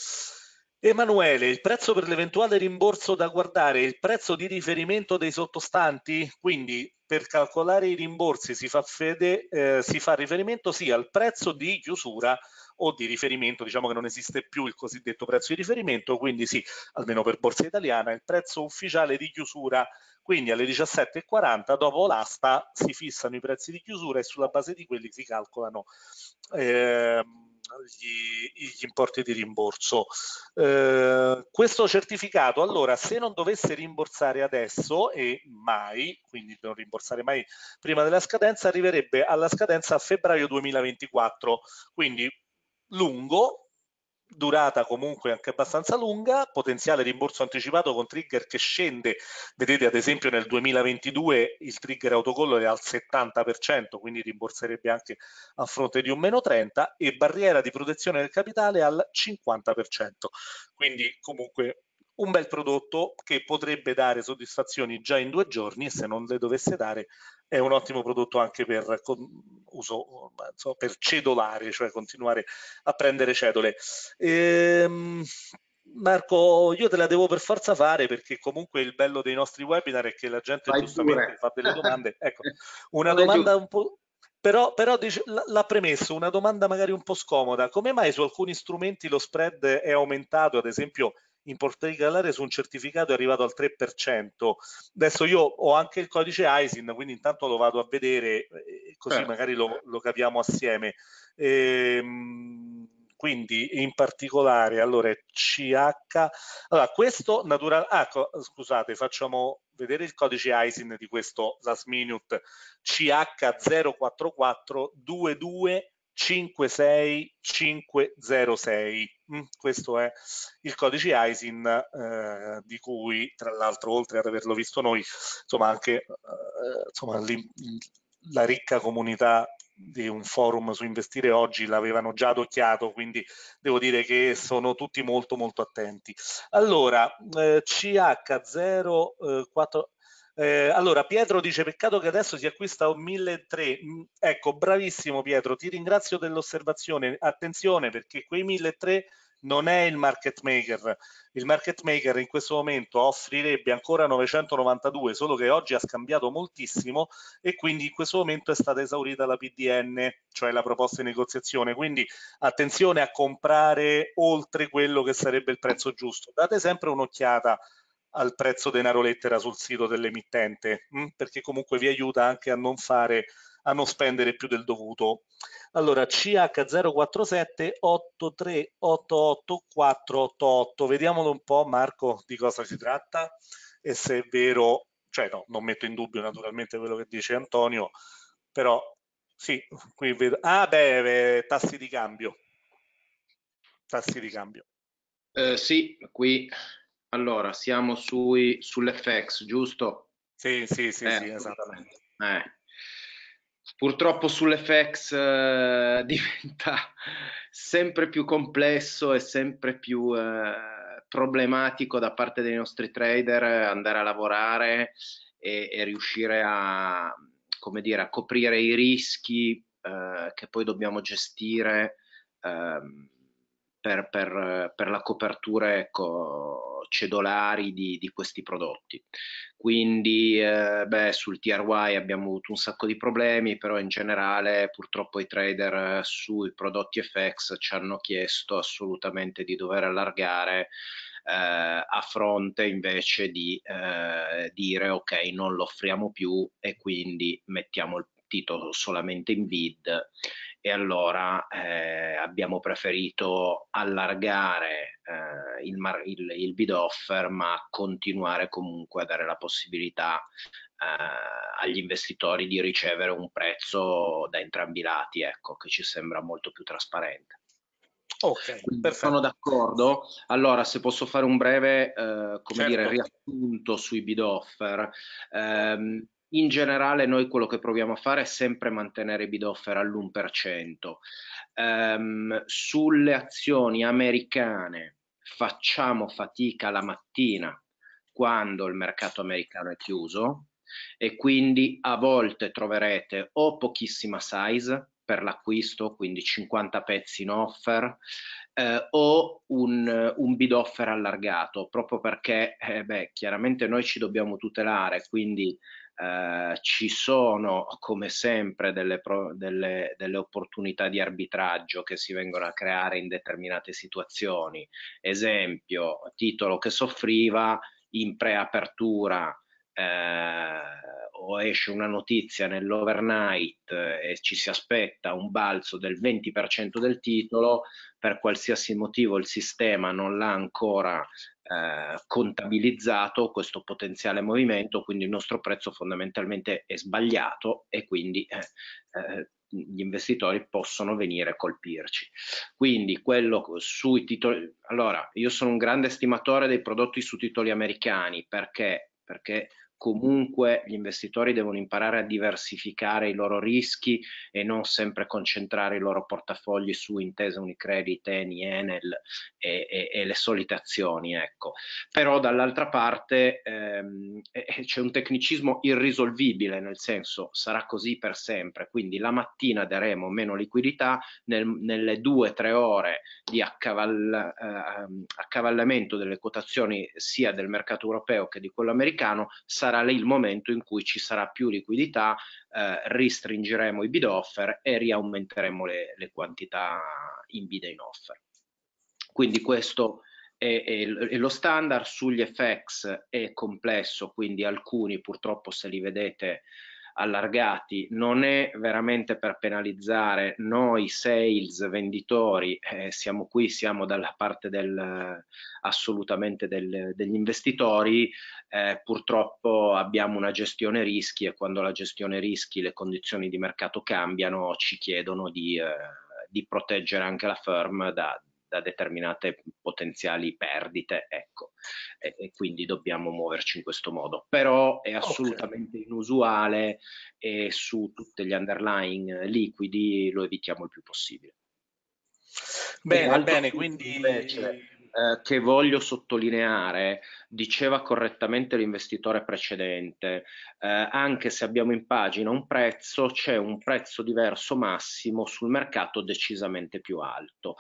Emanuele, il prezzo per l'eventuale rimborso da guardare il prezzo di riferimento dei sottostanti? Quindi per calcolare i rimborsi si fa, fede, eh, si fa riferimento sia al prezzo di chiusura o di riferimento, diciamo che non esiste più il cosiddetto prezzo di riferimento, quindi sì, almeno per Borsa Italiana, il prezzo ufficiale di chiusura, quindi alle 17.40 dopo l'asta si fissano i prezzi di chiusura e sulla base di quelli si calcolano. Eh, gli, gli, importi di rimborso. Eh, questo certificato, allora, se non dovesse rimborsare adesso e mai, quindi non rimborsare mai prima della scadenza, arriverebbe alla scadenza a febbraio 2024, quindi lungo, durata comunque anche abbastanza lunga, potenziale rimborso anticipato con trigger che scende, vedete ad esempio nel 2022 il trigger autocollo è al 70%, quindi rimborserebbe anche a fronte di un meno 30% e barriera di protezione del capitale al 50%, quindi comunque un bel prodotto che potrebbe dare soddisfazioni già in due giorni e se non le dovesse dare è un ottimo prodotto anche per uso insomma, per cedolare, cioè continuare a prendere cedole. Ehm, Marco, io te la devo per forza fare perché comunque il bello dei nostri webinar è che la gente Vai giustamente pure. fa delle domande. ecco, una Vai domanda un po'... Però, però dice, l'ha premesso una domanda magari un po' scomoda. Come mai su alcuni strumenti lo spread è aumentato, ad esempio in Porto Calare su un certificato è arrivato al 3%. Adesso io ho anche il codice ISIN, quindi intanto lo vado a vedere, eh, così Beh. Certo. magari lo, lo, capiamo assieme. Ehm, quindi in particolare, allora CH, allora questo naturale, ah, scusate, facciamo vedere il codice ISIN di questo last minute CH04422 56506. Mm, questo è il codice ISIN eh, di cui, tra l'altro, oltre ad averlo visto noi, insomma, anche eh, insomma, li, mm, la ricca comunità di un forum su investire oggi l'avevano già adocchiato, quindi devo dire che sono tutti molto molto attenti. Allora, eh, CH04 eh, allora, Pietro dice, peccato che adesso si acquista un 1.300. Mm, ecco, bravissimo Pietro, ti ringrazio dell'osservazione. Attenzione perché quei 1.300 non è il market maker. Il market maker in questo momento offrirebbe ancora 992, solo che oggi ha scambiato moltissimo e quindi in questo momento è stata esaurita la PDN, cioè la proposta di negoziazione. Quindi attenzione a comprare oltre quello che sarebbe il prezzo giusto. Date sempre un'occhiata al prezzo denaro lettera sul sito dell'emittente, mm? perché comunque vi aiuta anche a non fare a non spendere più del dovuto. Allora CH047 8388488, vediamolo un po' Marco di cosa si tratta e se è vero, cioè no, non metto in dubbio naturalmente quello che dice Antonio, però sì, qui vedo, ah beh, tassi di cambio, tassi di cambio. Eh, sì, qui allora, siamo sui, sull'FX, giusto? Sì, sì, sì, eh, sì esattamente. Eh. Purtroppo sull'FX eh, diventa sempre più complesso e sempre più eh, problematico da parte dei nostri trader eh, andare a lavorare e, e riuscire a, come dire, a coprire i rischi eh, che poi dobbiamo gestire. Ehm, per, per, per la copertura ecco, cedolari di, di, questi prodotti. Quindi eh, beh, sul TRY abbiamo avuto un sacco di problemi, però in generale purtroppo i trader sui prodotti FX ci hanno chiesto assolutamente di dover allargare eh, a fronte invece di eh, dire ok non lo offriamo più e quindi mettiamo il titolo solamente in bid e allora eh, abbiamo preferito allargare eh, il, il, il, bid offer ma continuare comunque a dare la possibilità eh, agli investitori di ricevere un prezzo da entrambi i lati, ecco, che ci sembra molto più trasparente. Ok, sono d'accordo. Allora, se posso fare un breve eh, come certo. dire, riassunto sui bid offer, ehm, in generale noi quello che proviamo a fare è sempre mantenere bidoffer all'1%. Um, ehm, sulle azioni americane facciamo fatica la mattina quando il mercato americano è chiuso e quindi a volte troverete o pochissima size per l'acquisto, quindi 50 pezzi in offer, eh, o un, un, bid offer allargato, proprio perché eh, beh, chiaramente noi ci dobbiamo tutelare, quindi eh, ci sono come sempre delle, pro, delle, delle, opportunità di arbitraggio che si vengono a creare in determinate situazioni. Esempio, titolo che soffriva in preapertura eh, o esce una notizia nell'overnight eh, e ci si aspetta un balzo del 20% del titolo, per qualsiasi motivo il sistema non l'ha ancora eh, contabilizzato questo potenziale movimento, quindi il nostro prezzo fondamentalmente è sbagliato e quindi eh, eh, gli investitori possono venire a colpirci. Quindi quello sui titoli, allora io sono un grande stimatore dei prodotti su titoli americani perché? Perché comunque gli investitori devono imparare a diversificare i loro rischi e non sempre concentrare i loro portafogli su intese Unicredit, Eni, Enel e, e, e le solite azioni. Ecco. Però dall'altra parte ehm, c'è un tecnicismo irrisolvibile, nel senso sarà così per sempre, quindi la mattina daremo meno liquidità, nel, nelle due o tre ore di accavall- eh, accavallamento delle quotazioni sia del mercato europeo che di quello americano sarà sarà il momento in cui ci sarà più liquidità, eh, ristringeremo i bid offer e riaumenteremo le, le quantità in bid in offer. Quindi questo è, è, è lo standard, sugli FX è complesso, quindi alcuni purtroppo se li vedete allargati, non è veramente per penalizzare noi sales, venditori, eh, siamo qui, siamo dalla parte del, assolutamente del, degli investitori, eh, purtroppo abbiamo una gestione rischi e quando la gestione rischi le condizioni di mercato cambiano ci chiedono di, eh, di proteggere anche la firm da, da determinate potenziali perdite, ecco, e, e, quindi dobbiamo muoverci in questo modo. Però è assolutamente okay. inusuale e su tutti gli underlying liquidi lo evitiamo il più possibile. Bene, bene, quindi invece, eh, che voglio sottolineare diceva correttamente l'investitore precedente, eh, anche se abbiamo in pagina un prezzo, c'è un prezzo diverso massimo sul mercato decisamente più alto.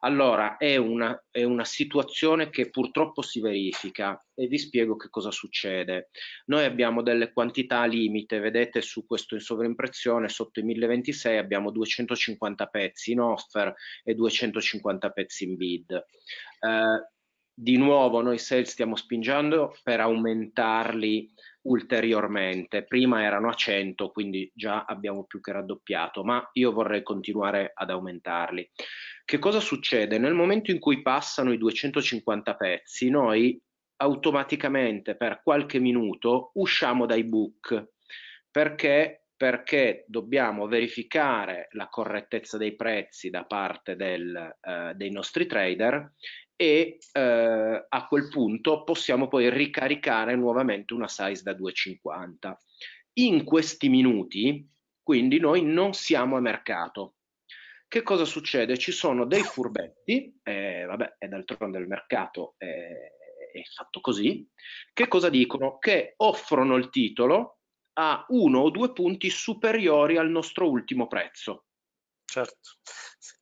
Allora è una, è una situazione che purtroppo si verifica e vi spiego che cosa succede. Noi abbiamo delle quantità limite, vedete su questo in sovrimpressione, sotto i 1026 abbiamo 250 pezzi in offer e 250 pezzi in bid. Eh, di nuovo noi sales stiamo spingendo per aumentarli ulteriormente. Prima erano a 100, quindi già abbiamo più che raddoppiato, ma io vorrei continuare ad aumentarli. Che cosa succede? Nel momento in cui passano i 250 pezzi, noi automaticamente per qualche minuto usciamo dai book. Perché? Perché dobbiamo verificare la correttezza dei prezzi da parte del, eh, dei nostri trader e eh, a quel punto possiamo poi ricaricare nuovamente una size da 250. In questi minuti, quindi, noi non siamo a mercato. Che cosa succede? Ci sono dei furbetti, eh, vabbè, è d'altronde il mercato eh, è fatto così, che cosa dicono? Che offrono il titolo a uno o due punti superiori al nostro ultimo prezzo. Certo,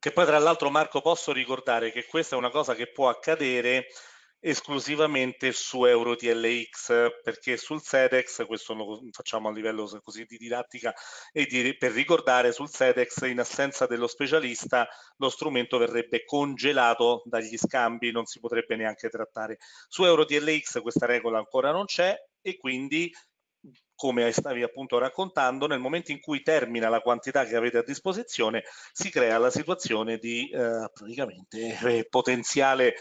che poi tra l'altro Marco posso ricordare che questa è una cosa che può accadere esclusivamente su Euro TLX perché sul SEDEX questo lo facciamo a livello così di didattica e di, per ricordare sul SEDEX in assenza dello specialista lo strumento verrebbe congelato dagli scambi non si potrebbe neanche trattare su Euro TLX questa regola ancora non c'è e quindi come stavi appunto raccontando, nel momento in cui termina la quantità che avete a disposizione, si crea la situazione di eh, praticamente eh, potenziale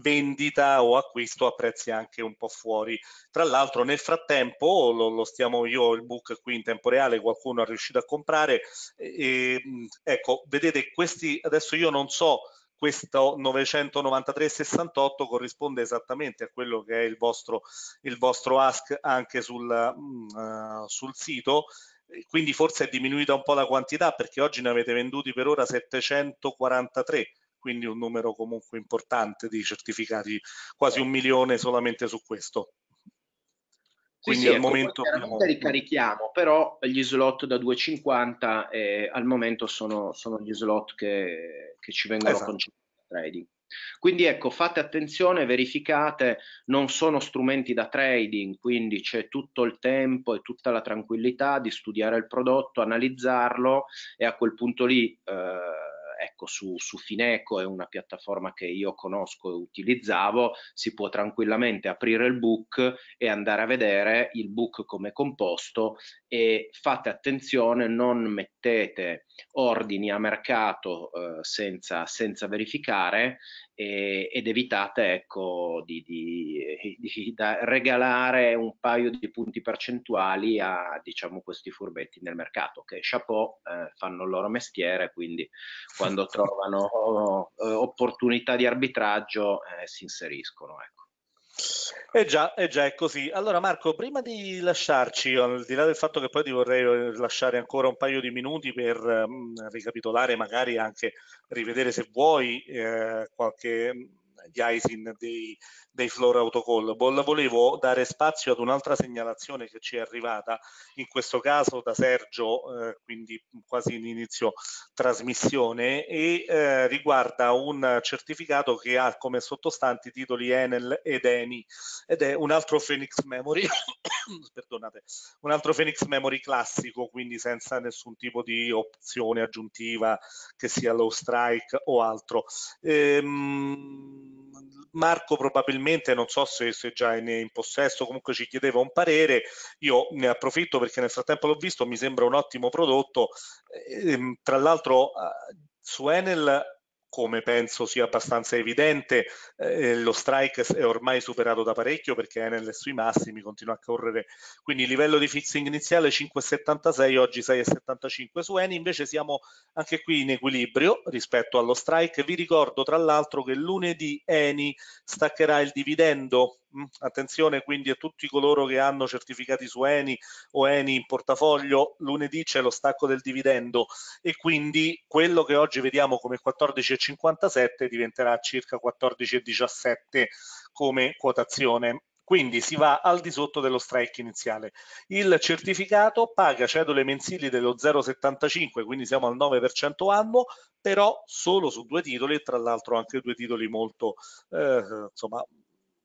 vendita o acquisto a prezzi anche un po' fuori. Tra l'altro nel frattempo lo, lo, stiamo io il book qui in tempo reale, qualcuno è riuscito a comprare. E, ecco, vedete questi adesso io non so questo 993-68 corrisponde esattamente a quello che è il vostro, il vostro ask anche sul, uh, sul sito quindi forse è diminuita un po' la quantità perché oggi ne avete venduti per ora 743 quindi un numero comunque importante di certificati quasi un milione solamente su questo quindi sì, al momento chiaramente ricarichiamo, però gli slot da 2,50 eh, al momento sono, sono gli slot che, che ci vengono esatto. concessi trading. Quindi ecco, fate attenzione, verificate, non sono strumenti da trading, quindi c'è tutto il tempo e tutta la tranquillità di studiare il prodotto, analizzarlo e a quel punto lì eh, ecco, su, su Fineco è una piattaforma che io conosco e utilizzavo, si può tranquillamente aprire il book e andare a vedere il book come composto e fate attenzione, non mettete ordini a mercato eh, senza, senza verificare e, ed evitate ecco, di, di, di regalare un paio di punti percentuali a diciamo, questi furbetti nel mercato che chapeau eh, fanno il loro mestiere, quindi quando trovano eh, opportunità di arbitraggio eh, si inseriscono. Ecco. Eh già, eh già, è così. Allora Marco, prima di lasciarci, al di là del fatto che poi ti vorrei eh, lasciare ancora un paio di minuti per um, ricapitolare, magari anche rivedere se vuoi eh, qualche mm, gli ISIN dei, dei floor autocallable. Volevo dare spazio ad un'altra segnalazione che ci è arrivata, in questo caso da Sergio, eh, quindi quasi in inizio trasmissione, e eh, riguarda un certificato che ha come sottostanti i titoli Enel ed Eni ed è un altro Phoenix Memory, perdonate, un altro Phoenix Memory classico, quindi senza nessun tipo di opzione aggiuntiva che sia low strike o altro. Ehm, Marco probabilmente, non so se, se già è in possesso, comunque ci chiedeva un parere, io ne approfitto perché nel frattempo l'ho visto, mi sembra un ottimo prodotto, ehm, tra l'altro eh, su Enel come penso sia abbastanza evidente, eh, lo strike è ormai superato da parecchio perché Enel è sui massimi, continua a correre. Quindi il livello di fixing iniziale 5,76, oggi 6,75 su Eni, invece siamo anche qui in equilibrio rispetto allo strike. Vi ricordo tra l'altro che lunedì Eni staccherà il dividendo Mm, attenzione quindi a tutti coloro che hanno certificati su Eni o Eni in portafoglio, lunedì c'è lo stacco del dividendo e quindi quello che oggi vediamo come 14,57 diventerà circa 14,17 come quotazione quindi si va al di sotto dello strike iniziale. Il certificato paga cedole mensili dello 0,75, quindi siamo al 9% anno, però solo su due titoli e tra l'altro anche due titoli molto eh, insomma,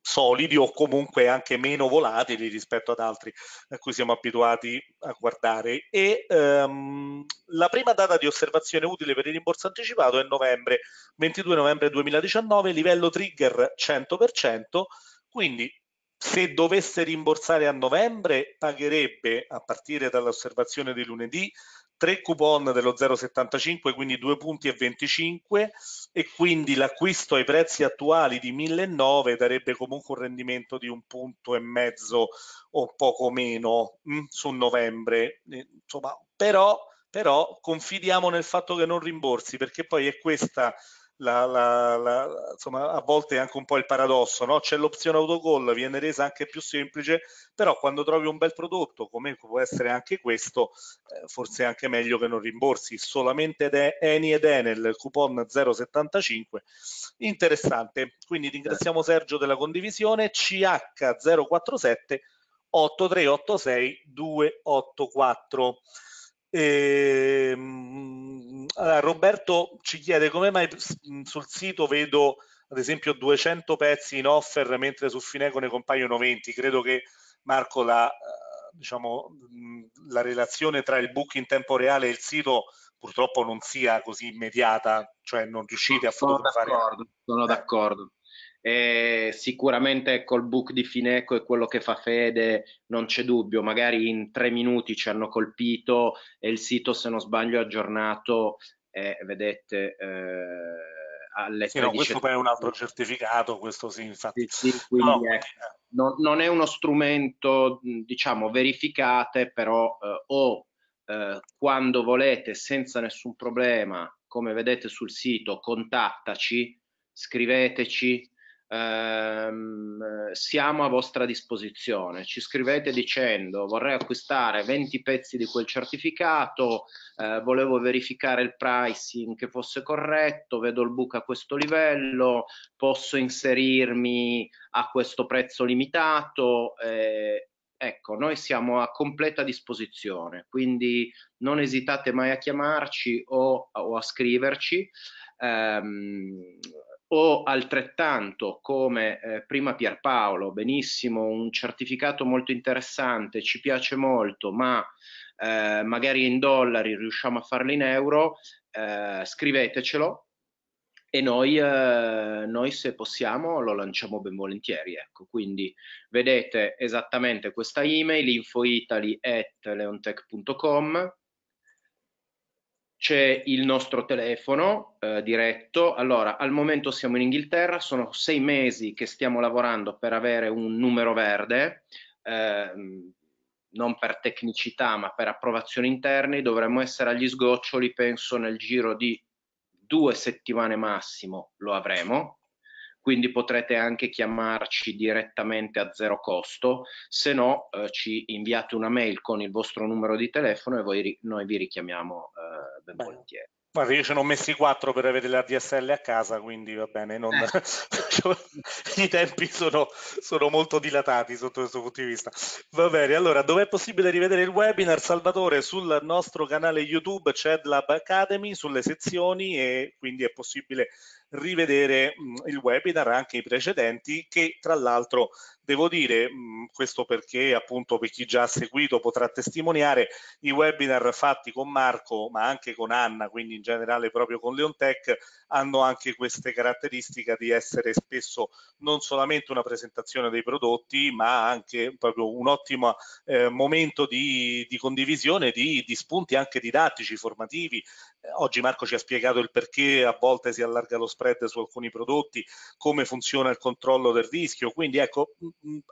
solidi o comunque anche meno volatili rispetto ad altri a cui siamo abituati a guardare. E ehm, la prima data di osservazione utile per il rimborso anticipato è novembre, 22 novembre 2019, livello trigger 100%, quindi se dovesse rimborsare a novembre pagherebbe a partire dall'osservazione di lunedì 3 coupon dello 0,75 quindi 2 punti e 25 e quindi l'acquisto ai prezzi attuali di 1.009 darebbe comunque un rendimento di un punto e mezzo o poco meno mh, mm, su novembre eh, insomma però, però confidiamo nel fatto che non rimborsi perché poi è questa la, la, la, insomma, a volte è anche un po' il paradosso, no? c'è l'opzione autogol, viene resa anche più semplice, però quando trovi un bel prodotto, come può essere anche questo, eh, forse è anche meglio che non rimborsi, solamente ed Eni ed Enel, coupon 075, interessante, quindi ringraziamo eh. Sergio della condivisione, CH047 8386284. Ehm allora, Roberto ci chiede come mai sul sito vedo ad esempio 200 pezzi in offer mentre su Fineco ne compaiono 20. Credo che Marco la, eh, diciamo, la relazione tra il book in tempo reale e il sito purtroppo non sia così immediata, cioè non riuscite a fotografare. Sono d'accordo, sono eh. d'accordo. Eh, sicuramente col book di Fineco e quello che fa fede, non c'è dubbio, magari in tre minuti ci hanno colpito e il sito se non sbaglio è aggiornato, eh, vedete... Eh, alle sì, no, questo poi è un altro certificato, questo sì, infatti. Sì, sì, no, è, non, non, è uno strumento, diciamo, verificate, però eh, o eh, quando volete, senza nessun problema, come vedete sul sito, contattaci, scriveteci, ehm, siamo a vostra disposizione. Ci scrivete dicendo vorrei acquistare 20 pezzi di quel certificato, eh, volevo verificare il pricing che fosse corretto, vedo il book a questo livello, posso inserirmi a questo prezzo limitato. Eh, ecco, noi siamo a completa disposizione, quindi non esitate mai a chiamarci o, o a scriverci. Ehm, o altrettanto come eh, prima Pierpaolo, benissimo, un certificato molto interessante, ci piace molto, ma eh, magari in dollari riusciamo a farlo in euro, eh, scrivetecelo e noi, eh, noi, se possiamo lo lanciamo ben volentieri. Ecco. Quindi vedete esattamente questa email infoitali at c'è il nostro telefono eh, diretto. Allora, al momento siamo in Inghilterra, sono sei mesi che stiamo lavorando per avere un numero verde, eh, non per tecnicità ma per approvazioni interne. dovremmo essere agli sgoccioli, penso nel giro di due settimane massimo lo avremo, quindi potrete anche chiamarci direttamente a zero costo, se no eh, ci inviate una mail con il vostro numero di telefono e voi, noi vi richiamiamo eh, ben volentieri. Guarda, io ce ne ho messi quattro per avere la DSL a casa, quindi va bene, non... Eh. i tempi sono, sono, molto dilatati sotto questo punto di vista. Va bene, allora, dov'è possibile rivedere il webinar? Salvatore, sul nostro canale YouTube c'è Lab Academy, sulle sezioni e quindi è possibile rivedere mh, mm, il webinar, anche i precedenti, che tra l'altro devo dire, mh, mm, questo perché appunto per chi già ha seguito potrà testimoniare, i webinar fatti con Marco, ma anche con Anna, quindi in generale proprio con Leontech, hanno anche queste caratteristiche di essere spesso non solamente una presentazione dei prodotti, ma anche proprio un ottimo eh, momento di, di condivisione di, di, spunti anche didattici, formativi. Eh, oggi Marco ci ha spiegato il perché a volte si allarga lo spazio spread su alcuni prodotti, come funziona il controllo del rischio. Quindi ecco,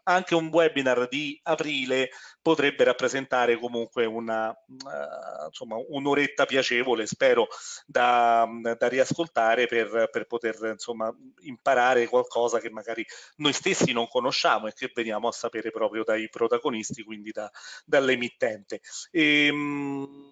anche un webinar di aprile potrebbe rappresentare comunque una, eh, insomma, un'oretta piacevole, spero, da, da riascoltare per, per poter insomma, imparare qualcosa che magari noi stessi non conosciamo e che veniamo a sapere proprio dai protagonisti, quindi da, dall'emittente. E, ehm,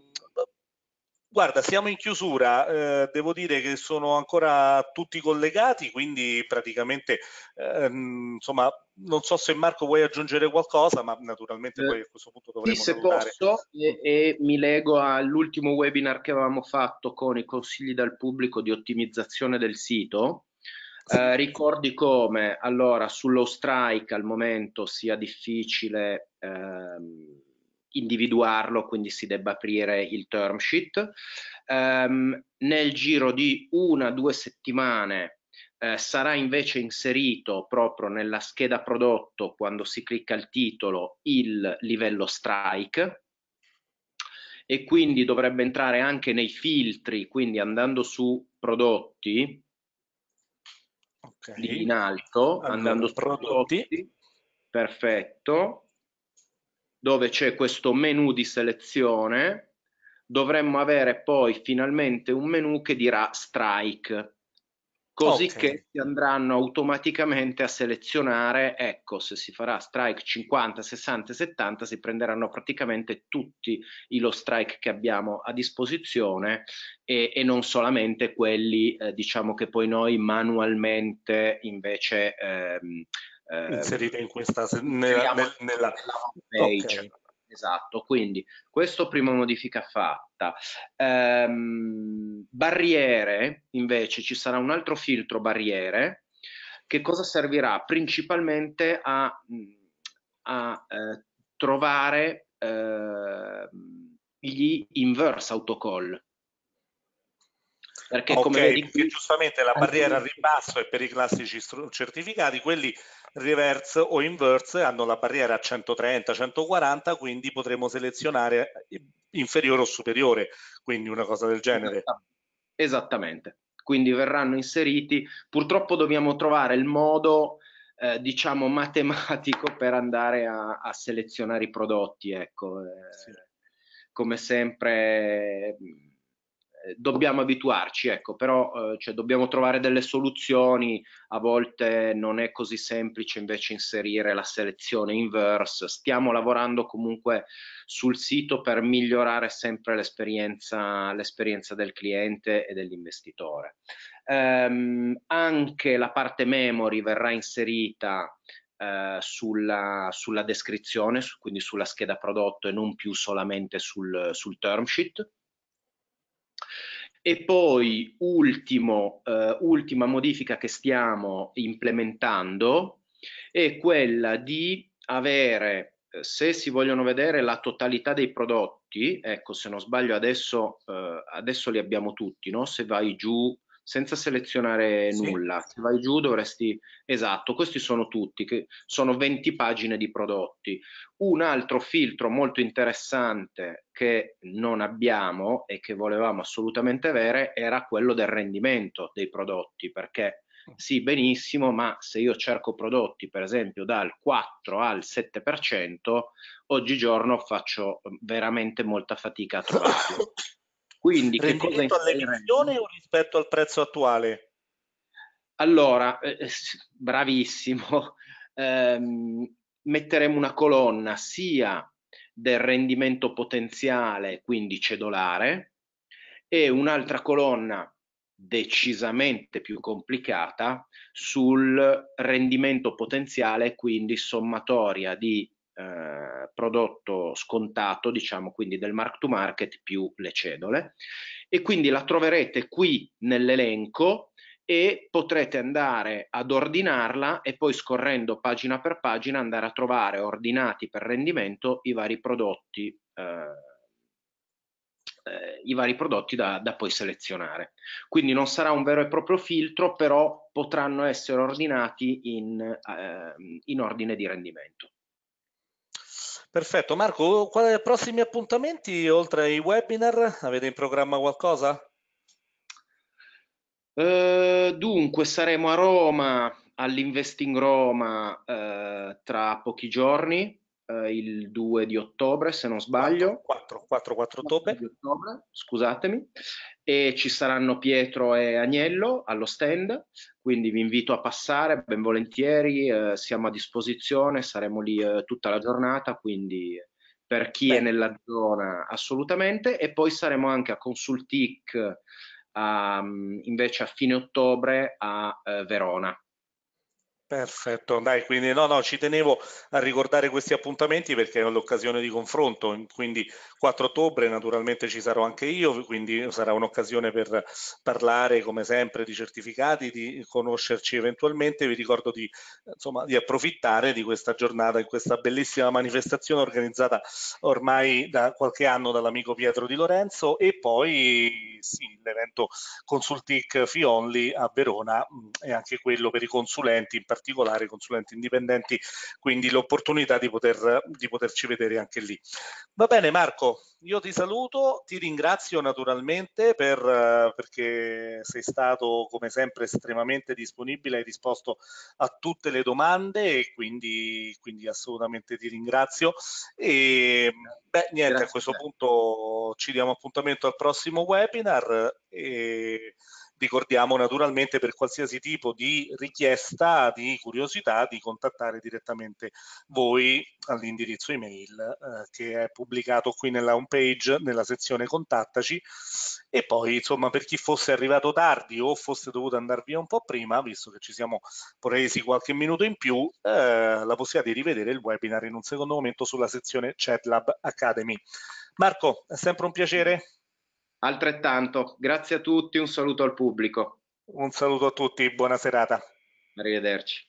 Guarda, siamo in chiusura, eh, devo dire che sono ancora tutti collegati, quindi praticamente, ehm, insomma, non so se Marco vuoi aggiungere qualcosa, ma naturalmente eh, poi a questo punto dovremo sì, se valutare. posso, e, e, mi leggo all'ultimo webinar che avevamo fatto con i consigli dal pubblico di ottimizzazione del sito. Sì. Eh, ricordi come, allora, sullo strike al momento sia difficile... Ehm, individuarlo, quindi si debba aprire il term sheet. Um, nel giro di una o due settimane eh, sarà invece inserito proprio nella scheda prodotto, quando si clicca il titolo, il livello strike e quindi dovrebbe entrare anche nei filtri, quindi andando su prodotti, okay. in alto, allora, andando su prodotti, prodotti perfetto, dove c'è questo menu di selezione, dovremmo avere poi finalmente un menu che dirà strike, così okay. che si andranno automaticamente a selezionare, ecco, se si farà strike 50, 60 70, si prenderanno praticamente tutti i lo strike che abbiamo a disposizione e, e non solamente quelli, eh, diciamo, che poi noi manualmente invece ehm, eh, inserita in questa nella, nella, nella, nella okay. Esatto, quindi questo prima modifica fatta. Ehm, barriere, invece, ci sarà un altro filtro barriere che cosa servirà? Principalmente a, mm, a eh, trovare eh, gli inverse autocall, perché, okay, come vedi qui, giustamente la barriera al ribasso è per i classici certificati, quelli reverse o inverse hanno la barriera a 130-140, quindi potremo selezionare inferiore o superiore, quindi una cosa del genere. Esattamente, quindi verranno inseriti. Purtroppo dobbiamo trovare il modo, eh, diciamo, matematico per andare a, a selezionare i prodotti, ecco. Eh, sì. Come sempre eh, dobbiamo abituarci, ecco, però eh, cioè, dobbiamo trovare delle soluzioni, a volte non è così semplice invece inserire la selezione inverse, stiamo lavorando comunque sul sito per migliorare sempre l'esperienza, del cliente e dell'investitore. Ehm, anche la parte memory verrà inserita eh, sulla, sulla, descrizione, su, quindi sulla scheda prodotto e non più solamente sul, sul term sheet. E poi ultimo, eh, ultima modifica che stiamo implementando è quella di avere, eh, se si vogliono vedere la totalità dei prodotti, ecco se non sbaglio adesso, eh, adesso li abbiamo tutti, no? se vai giù senza selezionare sì. nulla. Se vai giù dovresti... Esatto, questi sono tutti, che sono 20 pagine di prodotti. Un altro filtro molto interessante che non abbiamo e che volevamo assolutamente avere era quello del rendimento dei prodotti, perché sì, benissimo, ma se io cerco prodotti, per esempio, dal 4 al 7%, oggigiorno faccio veramente molta fatica a trovarli. Quindi, che rispetto all'emissione o rispetto al prezzo attuale? Allora, eh, eh bravissimo, eh, metteremo una colonna sia del rendimento potenziale, quindi cedolare, e un'altra colonna decisamente più complicata sul rendimento potenziale, quindi sommatoria di eh, prodotto scontato, diciamo quindi del mark to market più le cedole. E quindi la troverete qui nell'elenco e potrete andare ad ordinarla e poi scorrendo pagina per pagina andare a trovare ordinati per rendimento i vari prodotti. Eh, eh i vari prodotti da, da, poi selezionare. Quindi non sarà un vero e proprio filtro, però potranno essere ordinati in, eh, in ordine di rendimento. Perfetto, Marco, quali prossimi appuntamenti oltre ai webinar? Avete in programma qualcosa? Uh, dunque, saremo a Roma all'Investing Roma uh, tra pochi giorni eh, il 2 di ottobre, se non sbaglio. 4, 4, 4 ottobre. ottobre. Scusatemi. E ci saranno Pietro e Agnello allo stand, quindi vi invito a passare, ben volentieri, eh, siamo a disposizione, saremo lì eh, tutta la giornata, quindi per chi Beh. è nella zona assolutamente. E poi saremo anche a Consultic a, mm, invece a fine ottobre a eh, Verona Perfetto, dai, quindi no, no, ci tenevo a ricordare questi appuntamenti perché è l'occasione di confronto, quindi 4 ottobre naturalmente ci sarò anche io, quindi sarà un'occasione per parlare come sempre di certificati, di conoscerci eventualmente, vi ricordo di, insomma, di approfittare di questa giornata, di questa bellissima manifestazione organizzata ormai da qualche anno dall'amico Pietro Di Lorenzo e poi sì, l'evento Consultic Fionli a Verona e mm, anche quello per i consulenti in particolare particolare, consulenti indipendenti, quindi l'opportunità di, poter, di poterci vedere anche lì. Va bene Marco, io ti saluto, ti ringrazio naturalmente per, perché sei stato come sempre estremamente disponibile, hai risposto a tutte le domande e quindi, quindi assolutamente ti ringrazio. E beh, niente, Grazie. a questo punto ci diamo appuntamento al prossimo webinar. E ricordiamo naturalmente per qualsiasi tipo di richiesta, di curiosità, di contattare direttamente voi all'indirizzo email eh, che è pubblicato qui nella home page, nella sezione contattaci e poi insomma per chi fosse arrivato tardi o fosse dovuto andare via un po' prima, visto che ci siamo presi qualche minuto in più, eh, la possiate rivedere il webinar in un secondo momento sulla sezione ChatLab Academy. Marco, è sempre un piacere Altrettanto, grazie a tutti, un saluto al pubblico. Un saluto a tutti, buona serata. Arrivederci.